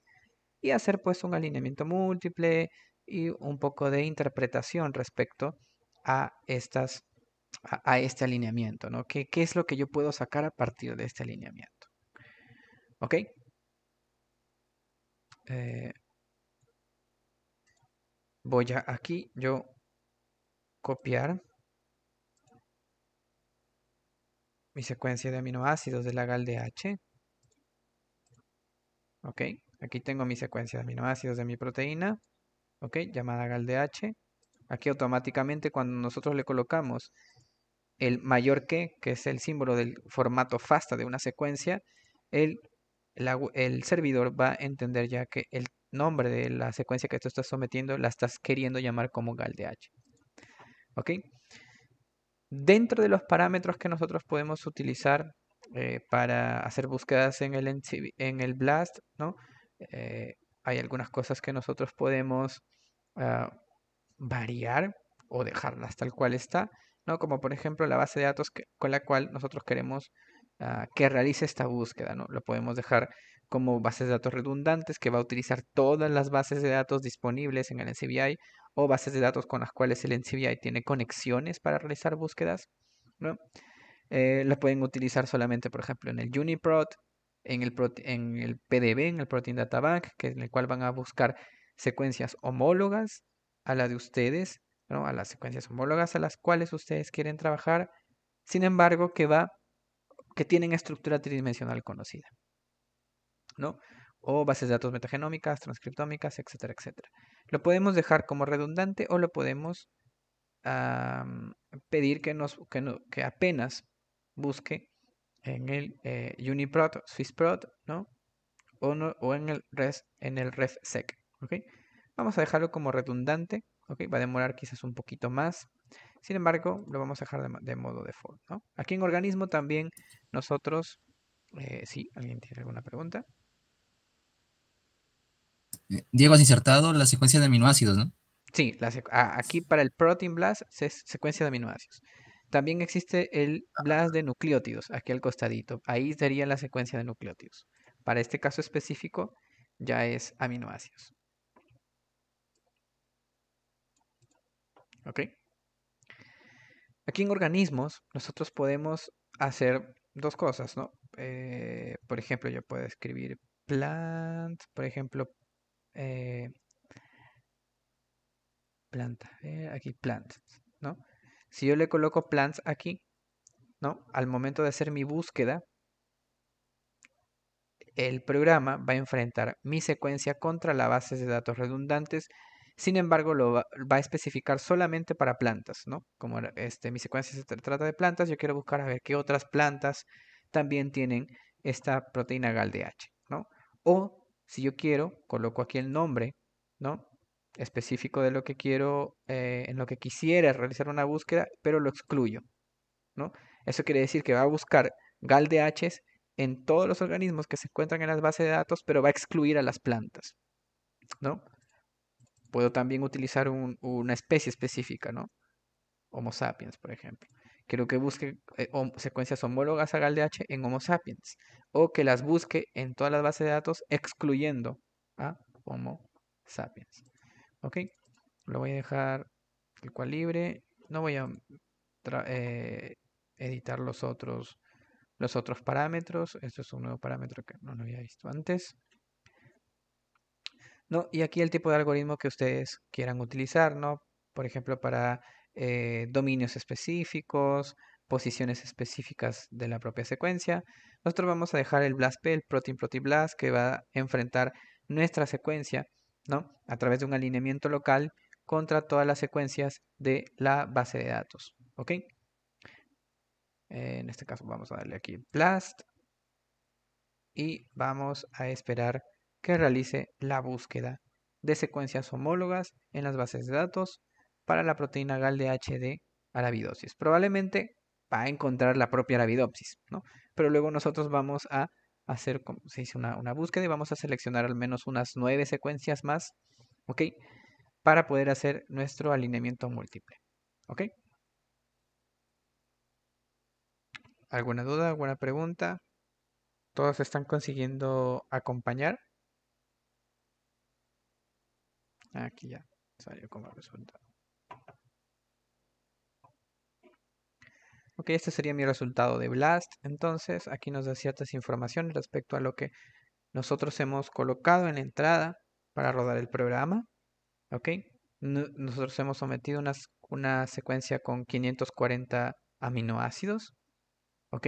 [SPEAKER 1] y hacer pues un alineamiento múltiple, y un poco de interpretación respecto a, estas, a, este alineamiento, ¿no? ¿Qué, es lo que yo puedo sacar a partir de este alineamiento? ¿Ok? Eh, voy a aquí yo copiar mi secuencia de aminoácidos de la gal H. Ok, aquí tengo mi secuencia de aminoácidos de mi proteína. ¿ok? Llamada galdh. Aquí automáticamente cuando nosotros le colocamos el mayor que, que es el símbolo del formato FASTA de una secuencia, el, el servidor va a entender ya que el nombre de la secuencia que tú estás sometiendo la estás queriendo llamar como galdh. ¿Ok? Dentro de los parámetros que nosotros podemos utilizar eh, para hacer búsquedas en el, en el BLAST, ¿no? Eh, hay algunas cosas que nosotros podemos ah, variar o dejarlas tal cual está, ¿no? Como por ejemplo la base de datos con la cual nosotros queremos ah, que realice esta búsqueda, ¿no? Lo podemos dejar como bases de datos redundantes que va a utilizar todas las bases de datos disponibles en el NCBI o bases de datos con las cuales el NCBI tiene conexiones para realizar búsquedas, ¿no? Eh, la pueden utilizar solamente, por ejemplo, en el Uniprot, en el, PDB, en el Protein Data Bank, que en el cual van a buscar secuencias homólogas a la de ustedes, a las secuencias homólogas a las cuales ustedes quieren trabajar, sin embargo, que va que tienen estructura tridimensional conocida. ¿no? O bases de datos metagenómicas, transcriptómicas, etcétera, etcétera. Lo podemos dejar como redundante o lo podemos pedir que, nos, que, que apenas busque en el eh, UniProt, SwissProt, ¿no? O, o, en el en el RefSec, Vamos a dejarlo como redundante, Va a demorar quizás un poquito más. Sin embargo, lo vamos a dejar de, modo default, ¿no? Aquí en organismo también nosotros, eh, si ¿alguien tiene alguna pregunta? Eh, Diego, has insertado la secuencia de aminoácidos, ¿no? Sí, ah, aquí para el Protein Blast es secuencia de aminoácidos. También existe el blast de nucleótidos, aquí al costadito. Ahí sería la secuencia de nucleótidos. Para este caso específico ya es aminoácidos. ¿Ok? Aquí en organismos nosotros podemos hacer dos cosas, ¿no? Eh, por ejemplo, yo puedo escribir plant, por ejemplo, eh, planta, eh, aquí plant, ¿no? Si yo le coloco plants aquí, ¿no? Al momento de hacer mi búsqueda, el programa va a enfrentar mi secuencia contra la base de datos redundantes. Sin embargo, lo va, a especificar solamente para plantas, ¿no? Como este, mi secuencia se trata de plantas, yo quiero buscar a ver qué otras plantas también tienen esta proteína GALDH, ¿no? O si yo quiero, coloco aquí el nombre, ¿no? específico de lo que quiero, eh, en lo que quisiera realizar una búsqueda, pero lo excluyo. ¿no? Eso quiere decir que va a buscar GALDHs en todos los organismos que se encuentran en las bases de datos, pero va a excluir a las plantas. ¿no? Puedo también utilizar una especie específica, ¿no? Homo sapiens, por ejemplo. Quiero que busque eh, secuencias homólogas a H en Homo sapiens, o que las busque en todas las bases de datos excluyendo a Homo sapiens. Ok, lo voy a dejar el cual libre. No voy a eh, editar los otros, los otros parámetros. Esto es un nuevo parámetro que no lo había visto antes. No, y aquí el tipo de algoritmo que ustedes quieran utilizar, ¿no? Por ejemplo, para eh, dominios específicos, posiciones específicas de la propia secuencia. Nosotros vamos a dejar el BLASTP, el protein protein blast, que va a enfrentar nuestra secuencia ¿no? A través de un alineamiento local contra todas las secuencias de la base de datos, ¿ok? En este caso vamos a darle aquí blast y vamos a esperar que realice la búsqueda de secuencias homólogas en las bases de datos para la proteína GAL de HD arabidosis. Probablemente va a encontrar la propia arabidopsis, ¿no? Pero luego nosotros vamos a hacer, como se hizo una, una búsqueda y vamos a seleccionar al menos unas nueve secuencias más, ¿ok? Para poder hacer nuestro alineamiento múltiple, ¿ok? ¿Alguna duda? ¿Alguna pregunta? ¿Todos están consiguiendo acompañar? Aquí ya salió como resultado. Ok, este sería mi resultado de Blast. Entonces, aquí nos da ciertas informaciones respecto a lo que nosotros hemos colocado en la entrada para rodar el programa. Ok, nosotros hemos sometido una, secuencia con 540 aminoácidos. Ok,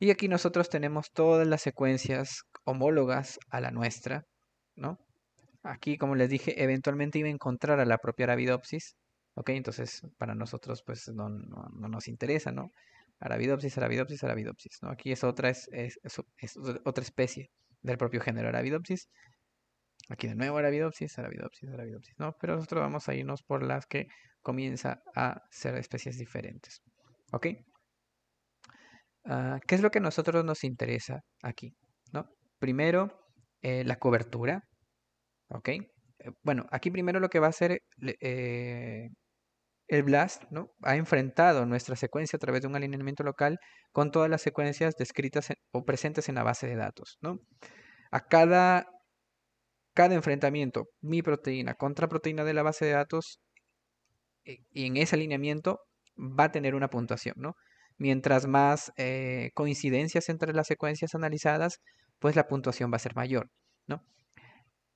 [SPEAKER 1] y aquí nosotros tenemos todas las secuencias homólogas a la nuestra, ¿no? Aquí, como les dije, eventualmente iba a encontrar a la propia Arabidopsis, ¿Ok? Entonces, para nosotros, pues, no, nos interesa, ¿no? Arabidopsis, Arabidopsis, Arabidopsis, ¿no? Aquí es otra, es, otra especie del propio género Arabidopsis. Aquí de nuevo Arabidopsis, Arabidopsis, Arabidopsis, ¿no? Pero nosotros vamos a irnos por las que comienza a ser especies diferentes, ¿ok? Ah, ¿Qué es lo que a nosotros nos interesa aquí, ¿no? Primero, eh, la cobertura, ¿ok? Eh, bueno, aquí primero lo que va a ser el BLAST ¿no? ha enfrentado nuestra secuencia a través de un alineamiento local con todas las secuencias descritas o presentes en la base de datos. ¿no? A cada, cada enfrentamiento, mi proteína contra proteína de la base de datos, eh, y en ese alineamiento va a tener una puntuación. ¿no? Mientras más eh, coincidencias entre las secuencias analizadas, pues la puntuación va a ser mayor. ¿no?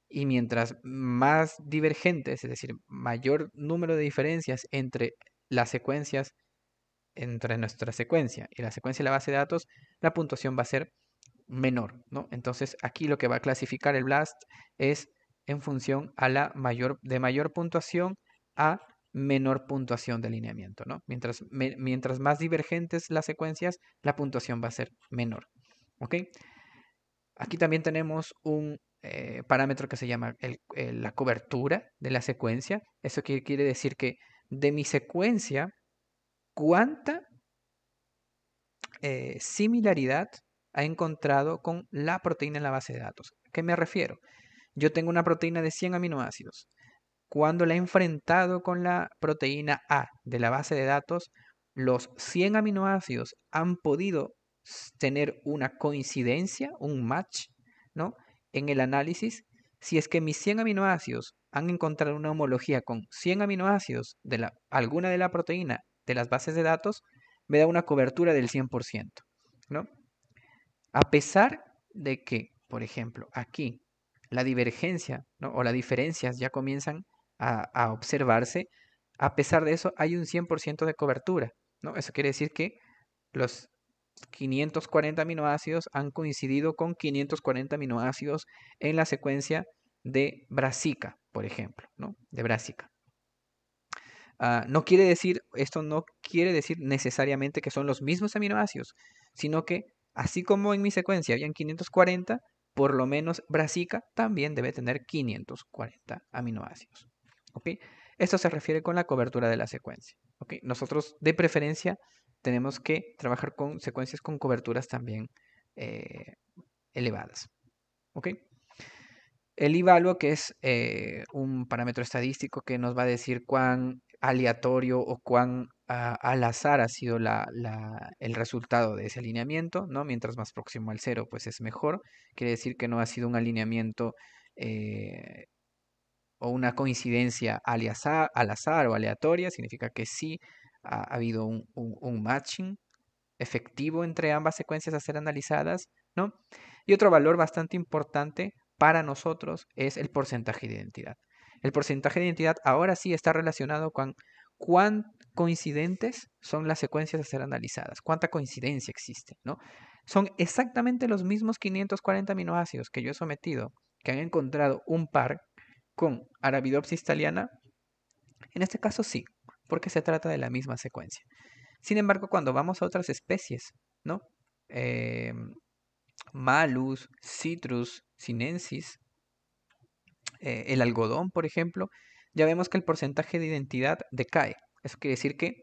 [SPEAKER 1] Y mientras más divergentes, es decir, mayor número de diferencias entre las secuencias, entre nuestra secuencia y la secuencia de la base de datos, la puntuación va a ser menor, ¿no? Entonces aquí lo que va a clasificar el BLAST es en función a la mayor, de mayor puntuación a menor puntuación de alineamiento, ¿no? Mientras, mientras más divergentes las secuencias, la puntuación va a ser menor, Aquí también tenemos un eh, parámetro que se llama la cobertura de la secuencia. Eso quiere decir que de mi secuencia, ¿cuánta eh, similaridad ha encontrado con la proteína en la base de datos? ¿A qué me refiero? Yo tengo una proteína de 100 aminoácidos. Cuando la he enfrentado con la proteína A de la base de datos, los 100 aminoácidos han podido tener una coincidencia, un match, ¿no? en el análisis, si es que mis 100 aminoácidos han encontrado una homología con 100 aminoácidos de alguna de la proteína de las bases de datos, me da una cobertura del 100%. ¿no? A pesar de que, por ejemplo, aquí la divergencia o las diferencias ya comienzan a, a, observarse, a pesar de eso hay un 100% de cobertura. ¿no? Eso quiere decir que los 540 aminoácidos han coincidido con 540 aminoácidos en la secuencia de brasica, por ejemplo, ¿no? De brasica. Ah, no quiere decir, esto no quiere decir necesariamente que son los mismos aminoácidos, sino que así como en mi secuencia habían 540, por lo menos brasica también debe tener 540 aminoácidos. ¿ok? Esto se refiere con la cobertura de la secuencia. ¿ok? Nosotros de preferencia tenemos que trabajar con secuencias con coberturas también eh, elevadas. ¿Ok? El Ivalo que es eh, un parámetro estadístico que nos va a decir cuán aleatorio o cuán ah, al azar ha sido el resultado de ese alineamiento, ¿no? Mientras más próximo al cero, pues es mejor. Quiere decir que no ha sido un alineamiento eh, o una coincidencia al azar o aleatoria, significa que sí ha, habido un, matching efectivo entre ambas secuencias a ser analizadas, ¿no? Y otro valor bastante importante para nosotros es el porcentaje de identidad. El porcentaje de identidad ahora sí está relacionado con cuán coincidentes son las secuencias a ser analizadas, cuánta coincidencia existe, ¿no? Son exactamente los mismos 540 aminoácidos que yo he sometido, que han encontrado un par con Arabidopsis thaliana. En este caso sí, porque se trata de la misma secuencia. Sin embargo, cuando vamos a otras especies, ¿no? Eh, Malus, Citrus, Sinensis, eh, el algodón, por ejemplo, ya vemos que el porcentaje de identidad decae. Eso quiere decir que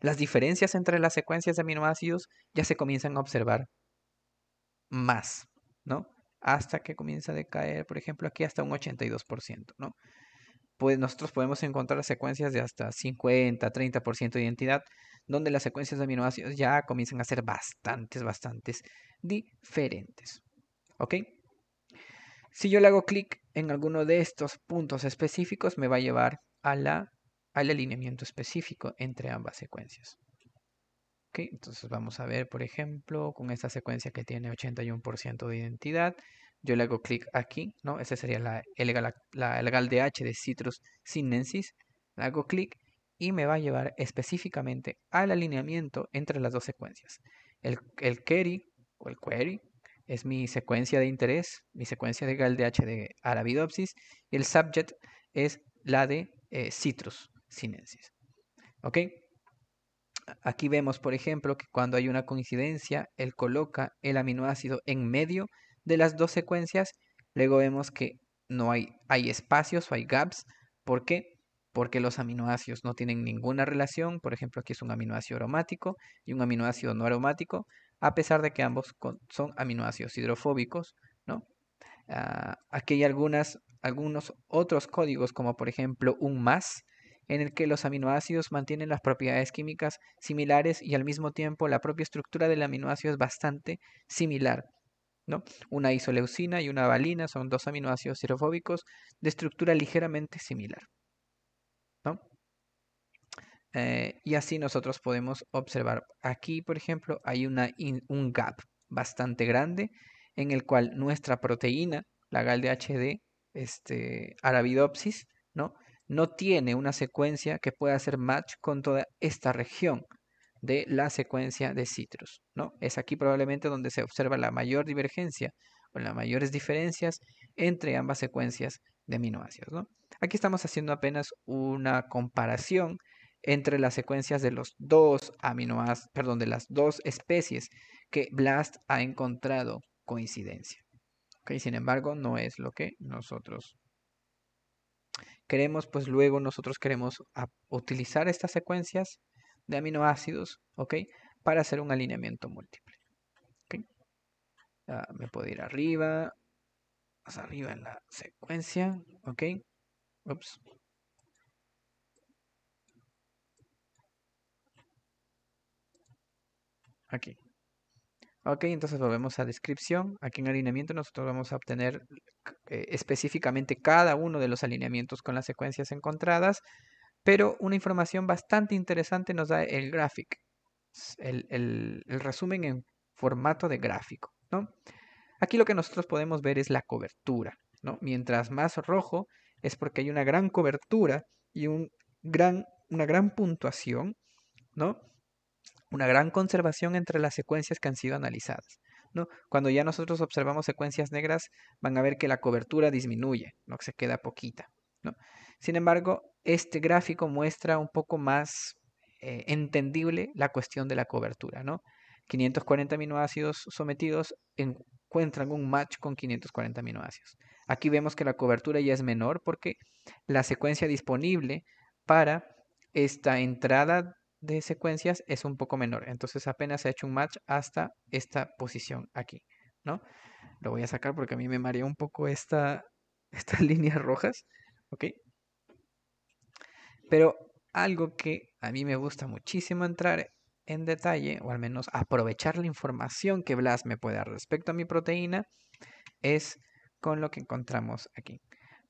[SPEAKER 1] las diferencias entre las secuencias de aminoácidos ya se comienzan a observar más, ¿no? Hasta que comienza a decaer, por ejemplo, aquí hasta un 82%, ¿no? pues nosotros podemos encontrar secuencias de hasta 50, 30% de identidad, donde las secuencias de aminoácidos ya comienzan a ser bastantes, bastantes diferentes. ¿Ok? Si yo le hago clic en alguno de estos puntos específicos, me va a llevar al alineamiento específico entre ambas secuencias. ¿Ok? Entonces vamos a ver, por ejemplo, con esta secuencia que tiene 81% de identidad, yo le hago clic aquí, ¿no? Esa sería la gal de Citrus sinensis. Le hago clic y me va a llevar específicamente al alineamiento entre las dos secuencias. El, query o el query es mi secuencia de interés, mi secuencia de de h de Arabidopsis y el subject es la de eh, Citrus sinensis. ¿Ok? Aquí vemos, por ejemplo, que cuando hay una coincidencia, él coloca el aminoácido en medio de las dos secuencias. Luego vemos que no hay, hay espacios o hay gaps. ¿Por qué? Porque los aminoácidos no tienen ninguna relación. Por ejemplo, aquí es un aminoácido aromático y un aminoácido no aromático, a pesar de que ambos son aminoácidos hidrofóbicos. ¿no? Ah, aquí hay algunos otros códigos, como por ejemplo un más, en el que los aminoácidos mantienen las propiedades químicas similares y al mismo tiempo la propia estructura del aminoácido es bastante similar. Una isoleucina y una valina son dos aminoácidos xerofóbicos de estructura ligeramente similar. Eh, y así nosotros podemos observar, aquí por ejemplo hay una un gap bastante grande en el cual nuestra proteína, la hD este, Arabidopsis, ¿no? no tiene una secuencia que pueda hacer match con toda esta región de la secuencia de citrus. ¿no? Es aquí probablemente donde se observa la mayor divergencia o las mayores diferencias entre ambas secuencias de aminoácidos. ¿no? Aquí estamos haciendo apenas una comparación entre las secuencias de los dos aminoácidos, perdón, de las dos especies que BLAST ha encontrado coincidencia. ¿Okay? Sin embargo, no es lo que nosotros queremos, pues luego nosotros queremos utilizar estas secuencias de aminoácidos, ¿ok? Para hacer un alineamiento múltiple. ¿okay? Ah, me puedo ir arriba, más arriba en la secuencia, ¿ok? Ups. Aquí. Ok, entonces volvemos a descripción. Aquí en alineamiento nosotros vamos a obtener eh, específicamente cada uno de los alineamientos con las secuencias encontradas. Pero una información bastante interesante nos da el gráfico, el, resumen en formato de gráfico. ¿no? Aquí lo que nosotros podemos ver es la cobertura. ¿no? Mientras más rojo es porque hay una gran cobertura y un gran, una gran puntuación, ¿no? una gran conservación entre las secuencias que han sido analizadas. ¿no? Cuando ya nosotros observamos secuencias negras, van a ver que la cobertura disminuye, ¿no? que se queda poquita. ¿no? Sin embargo, este gráfico muestra un poco más eh, entendible la cuestión de la cobertura, ¿no? 540 aminoácidos sometidos encuentran un match con 540 aminoácidos. Aquí vemos que la cobertura ya es menor porque la secuencia disponible para esta entrada de secuencias es un poco menor. Entonces apenas se ha hecho un match hasta esta posición aquí, ¿no? Lo voy a sacar porque a mí me marea un poco esta, estas líneas rojas, ¿ok? Pero algo que a mí me gusta muchísimo entrar en detalle, o al menos aprovechar la información que BLAST me puede dar respecto a mi proteína, es con lo que encontramos aquí.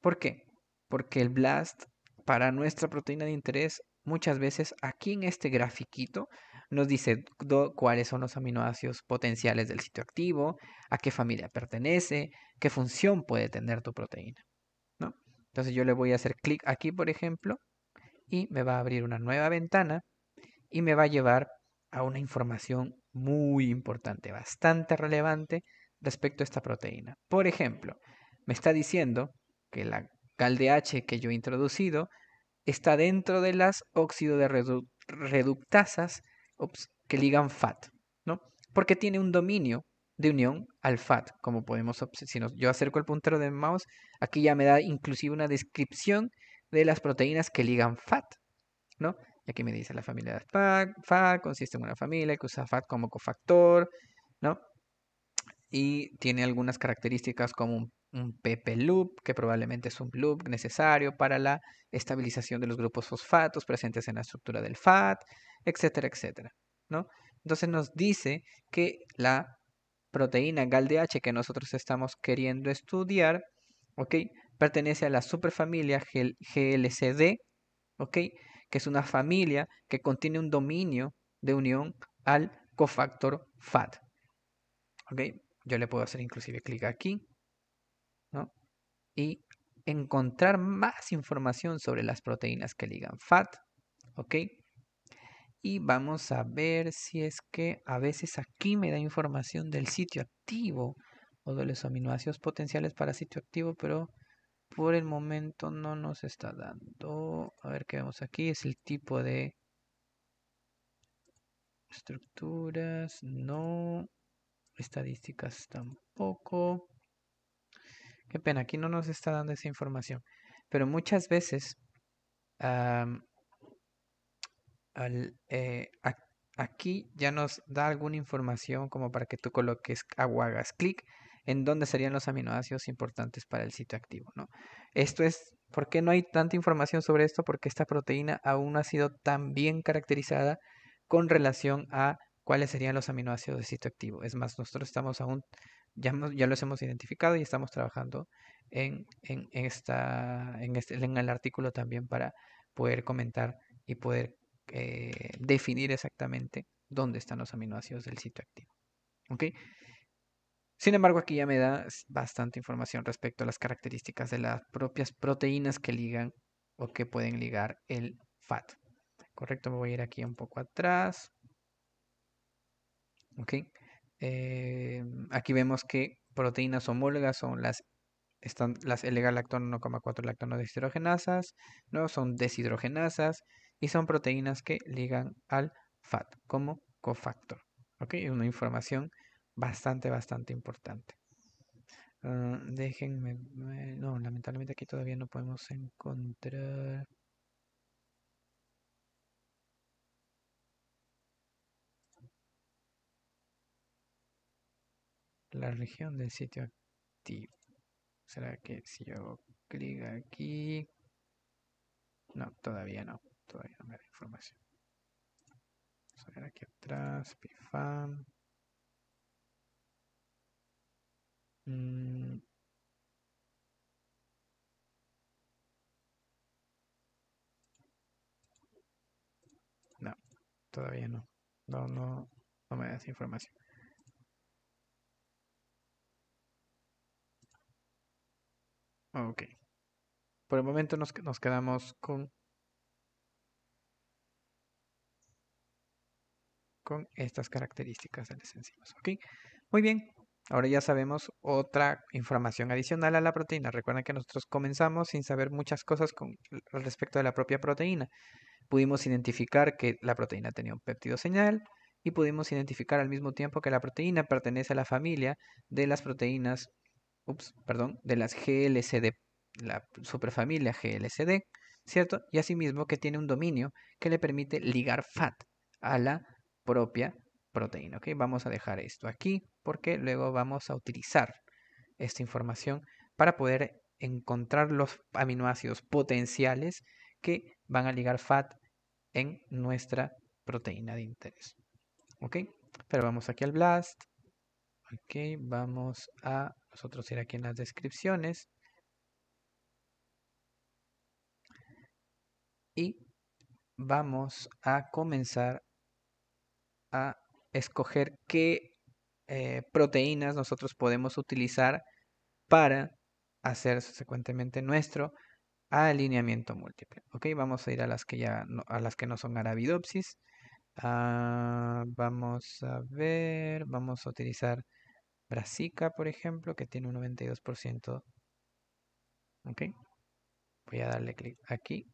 [SPEAKER 1] ¿Por qué? Porque el BLAST para nuestra proteína de interés muchas veces aquí en este grafiquito nos dice cuáles son los aminoácidos potenciales del sitio activo, a qué familia pertenece, qué función puede tener tu proteína. ¿no? Entonces yo le voy a hacer clic aquí, por ejemplo, y me va a abrir una nueva ventana y me va a llevar a una información muy importante, bastante relevante respecto a esta proteína. Por ejemplo, me está diciendo que la CalDH que yo he introducido está dentro de las óxido de reductasas que ligan FAT, ¿no? Porque tiene un dominio de unión al FAT, como podemos, si yo acerco el puntero del mouse, aquí ya me da inclusive una descripción de las proteínas que ligan FAT, ¿no? Y aquí me dice la familia de FAT, FAT consiste en una familia que usa FAT como cofactor, ¿no? Y tiene algunas características como un, PP loop, que probablemente es un loop necesario para la estabilización de los grupos fosfatos presentes en la estructura del FAT, etcétera, etcétera, ¿no? Entonces nos dice que la proteína GALDH que nosotros estamos queriendo estudiar, ¿ok? pertenece a la superfamilia GLCD, ¿ok? que es una familia que contiene un dominio de unión al cofactor FAT. Yo le puedo hacer inclusive clic aquí ¿no? y encontrar más información sobre las proteínas que ligan FAT. ¿ok? Y vamos a ver si es que a veces aquí me da información del sitio activo o de los aminoácidos potenciales para sitio activo, pero por el momento no nos está dando. A ver qué vemos aquí. Es el tipo de estructuras. No. Estadísticas tampoco. Qué pena, aquí no nos está dando esa información. Pero muchas veces eh, aquí ya nos da alguna información como para que tú coloques Aguagas hagas clic en dónde serían los aminoácidos importantes para el sitio activo, ¿no? Esto es, ¿por qué no hay tanta información sobre esto? Porque esta proteína aún no ha sido tan bien caracterizada con relación a cuáles serían los aminoácidos del sitio activo. Es más, nosotros estamos aún, ya, los hemos identificado y estamos trabajando en, esta, este, en el artículo también para poder comentar y poder eh, definir exactamente dónde están los aminoácidos del sitio activo. ¿Ok? Sin embargo, aquí ya me da bastante información respecto a las características de las propias proteínas que ligan o que pueden ligar el FAT. Correcto, me voy a ir aquí un poco atrás. Ok. Em, aquí vemos que proteínas homólogas son las están las l galactona 1,4 lactona deshidrogenasas, ¿no? son deshidrogenasas y son proteínas que ligan al FAT como cofactor. ¿ok? Una información bastante, bastante importante. Ah, déjenme, no, lamentablemente aquí todavía no podemos encontrar. La región del sitio activo. ¿Será que si yo hago clic aquí? No, todavía no. Todavía no me da información. Vamos a ver aquí atrás. Pifam. Mm. No, todavía no. No, no, no me das información. Ok. Por el momento nos, nos quedamos con con estas características de las enzimas. ¿ok? Muy bien, Ahora ya sabemos otra información adicional a la proteína. Recuerden que nosotros comenzamos sin saber muchas cosas con respecto a la propia proteína. Pudimos identificar que la proteína tenía un péptido señal y pudimos identificar al mismo tiempo que la proteína pertenece a la familia de las proteínas, ups, perdón, de las GLCD, la superfamilia GLCD, ¿cierto? Y asimismo que tiene un dominio que le permite ligar FAT a la propia proteína, Vamos a dejar esto aquí porque luego vamos a utilizar esta información para poder encontrar los aminoácidos potenciales que van a ligar FAT en nuestra proteína de interés. ¿Ok? Pero vamos aquí al BLAST. Ok, vamos a nosotros ir aquí en las descripciones. Y vamos a comenzar a escoger qué eh, proteínas nosotros podemos utilizar para hacer subsecuentemente nuestro alineamiento múltiple. Ok, vamos a ir a las que ya no, a las que no son Arabidopsis. Ah, vamos a ver, vamos a utilizar Brasica, por ejemplo, que tiene un 92%. Ok, voy a darle clic aquí.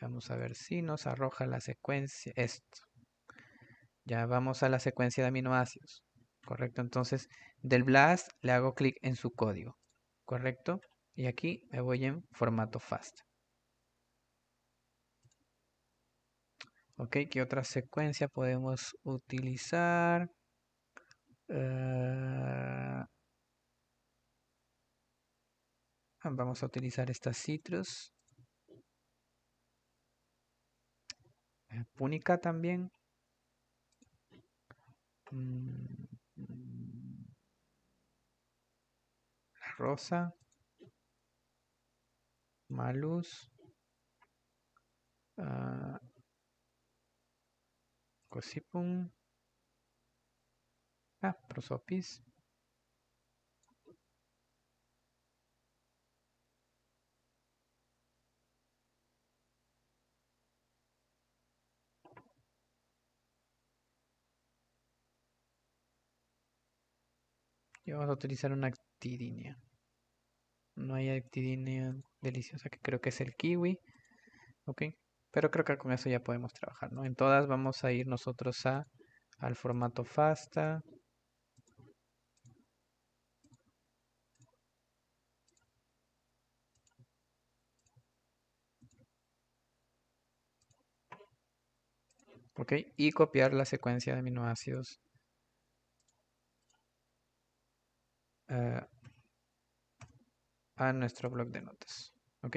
[SPEAKER 1] Vamos a ver si nos arroja la secuencia. Esto. Ya vamos a la secuencia de aminoácidos correcto. Entonces, del blast le hago clic en su código, correcto. Y aquí me voy en formato fast. Ok, ¿qué otra secuencia podemos utilizar? Eh, vamos a utilizar estas citrus. Eh, Púnica también. Mm, la Rosa, Malus, uh, Cosipum, ah, Prosopis, vamos a utilizar una actidinia No hay actidinia deliciosa que creo que es el kiwi. Ok. Pero creo que con eso ya podemos trabajar, ¿no? En todas vamos a ir nosotros a, al formato FASTA. ¿ok? Y copiar la secuencia de aminoácidos Eh, a nuestro blog de notas. ¿Ok?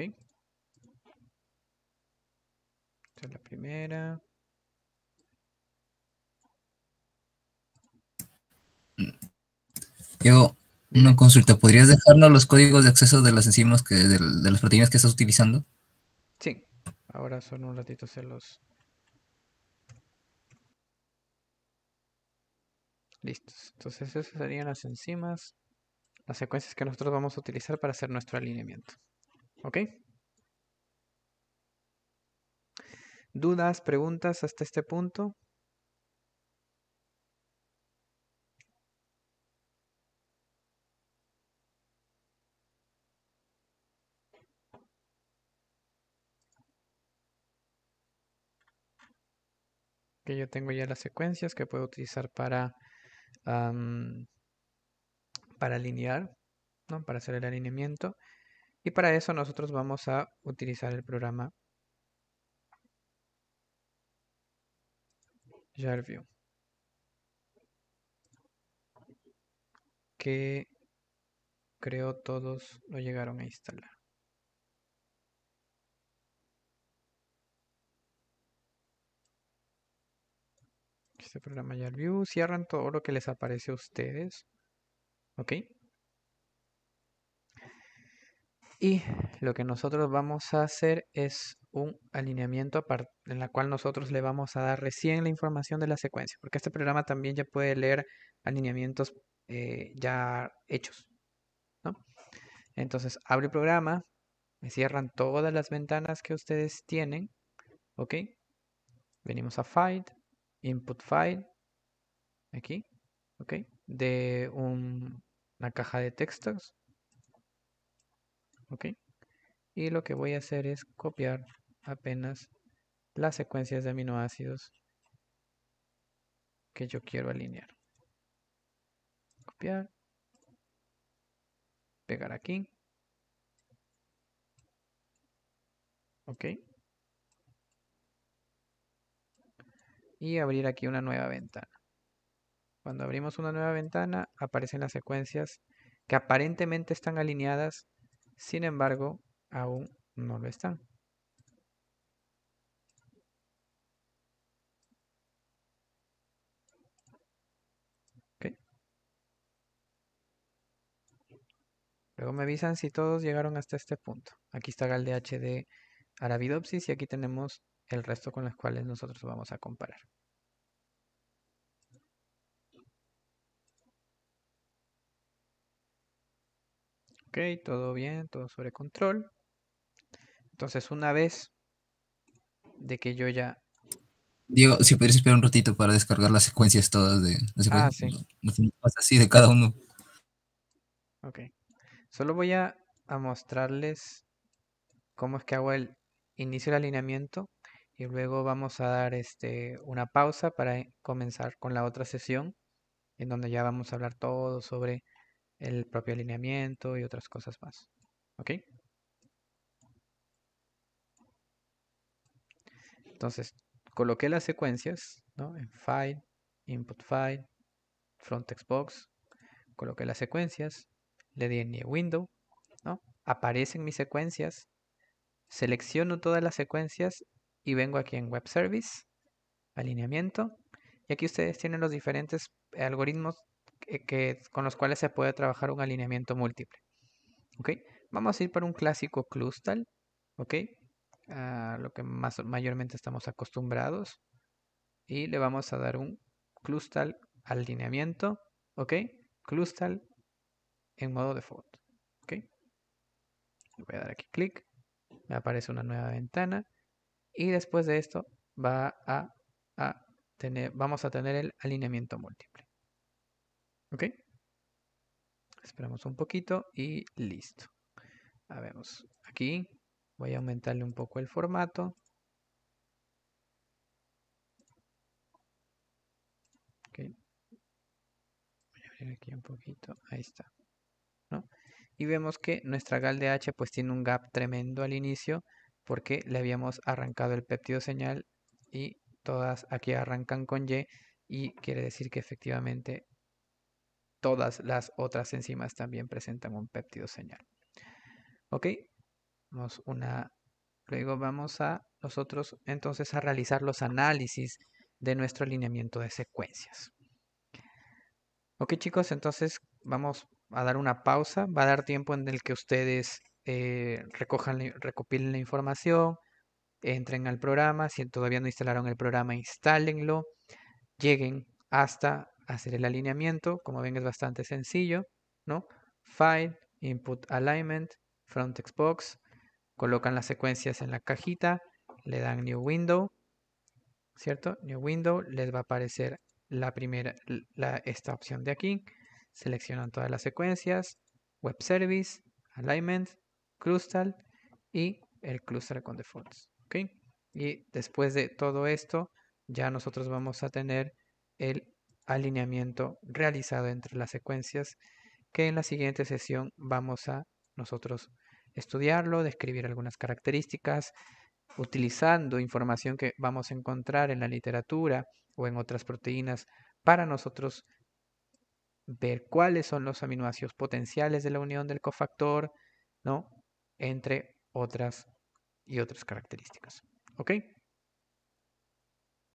[SPEAKER 1] es la primera. Yo una consulta, ¿podrías dejarnos los códigos de acceso de las enzimas, que, de, las proteínas que estás utilizando? Sí, ahora solo un ratito se los... Listos, entonces esas serían las enzimas las secuencias que nosotros vamos a utilizar para hacer nuestro alineamiento. ¿Ok? ¿Dudas, preguntas hasta este punto? Que yo tengo ya las secuencias que puedo utilizar para para alinear, ¿no? para hacer el alineamiento. Y para eso nosotros vamos a utilizar el programa Jarview. Que creo todos lo llegaron a instalar. Este programa Jarview. Cierran todo lo que les aparece a ustedes. ¿Ok? Y lo que nosotros vamos a hacer es un alineamiento en la cual nosotros le vamos a dar recién la información de la secuencia, porque este programa también ya puede leer alineamientos eh, ya hechos. ¿no? Entonces, abre el programa, me cierran todas las ventanas que ustedes tienen, ¿ok? Venimos a File, Input File, aquí, ¿ok? de una caja de textos. Ok. Y lo que voy a hacer es copiar apenas las secuencias de aminoácidos que yo quiero alinear. Copiar. Pegar aquí. Ok. Y abrir aquí una nueva ventana. Cuando abrimos una nueva ventana, aparecen las secuencias que aparentemente están alineadas, sin embargo, aún no lo están. Luego me avisan si todos llegaron hasta este punto. Aquí está el DHD Arabidopsis y aquí tenemos el resto con los cuales nosotros vamos a comparar. Ok, todo bien, todo sobre control. Entonces, una vez de que yo ya... Diego, si pudieras esperar un ratito para descargar las secuencias todas de... ah, sí. Así de cada uno. Ok. Solo voy a, mostrarles cómo es que hago el inicio del alineamiento y luego vamos a dar este, una pausa para comenzar con la otra sesión en donde ya vamos a hablar todo sobre el propio alineamiento y otras cosas más. ¿Ok? Entonces, coloqué las secuencias ¿no? en File, Input File, Front Box, coloqué las secuencias, le di en Window, ¿no? aparecen mis secuencias, selecciono todas las secuencias y vengo aquí en Web Service, alineamiento, y aquí ustedes tienen los diferentes algoritmos que, con los cuales se puede trabajar un alineamiento múltiple. Vamos a ir para un clásico clustal, A lo que más, mayormente estamos acostumbrados. Y le vamos a dar un clustal alineamiento, ¿ok? Clustal en modo default, voy a dar aquí clic, me aparece una nueva ventana. Y después de esto va tener, vamos a tener el alineamiento múltiple. ¿Ok? Esperamos un poquito y listo. A vemos, aquí voy a aumentarle un poco el formato. Ok, Voy a abrir aquí un poquito, ahí está. Y vemos que nuestra H pues tiene un gap tremendo al inicio porque le habíamos arrancado el péptido señal y todas aquí arrancan con Y y quiere decir que efectivamente todas las otras enzimas también presentan un péptido señal. ¿Ok? Vamos una, luego vamos a nosotros entonces a realizar los análisis de nuestro alineamiento de secuencias. Ok chicos, entonces vamos a dar una pausa, va a dar tiempo en el que ustedes eh, recojan, recopilen la información, entren al programa, si todavía no instalaron el programa, instálenlo, lleguen hasta hacer el alineamiento, como ven es bastante sencillo, ¿no? File, Input Alignment, Front Box, colocan las secuencias en la cajita, le dan New Window, ¿cierto? New Window, les va a aparecer la primera, la, esta opción de aquí, seleccionan todas las secuencias, Web Service, Alignment, Crustal y el Cluster con Defaults, ¿ok? Y después de todo esto, ya nosotros vamos a tener el alineamiento realizado entre las secuencias que en la siguiente sesión vamos a nosotros estudiarlo, describir algunas características, utilizando información que vamos a encontrar en la literatura o en otras proteínas para nosotros ver cuáles son los aminoácidos potenciales de la unión del cofactor, ¿no? Entre otras y otras características. ¿Ok?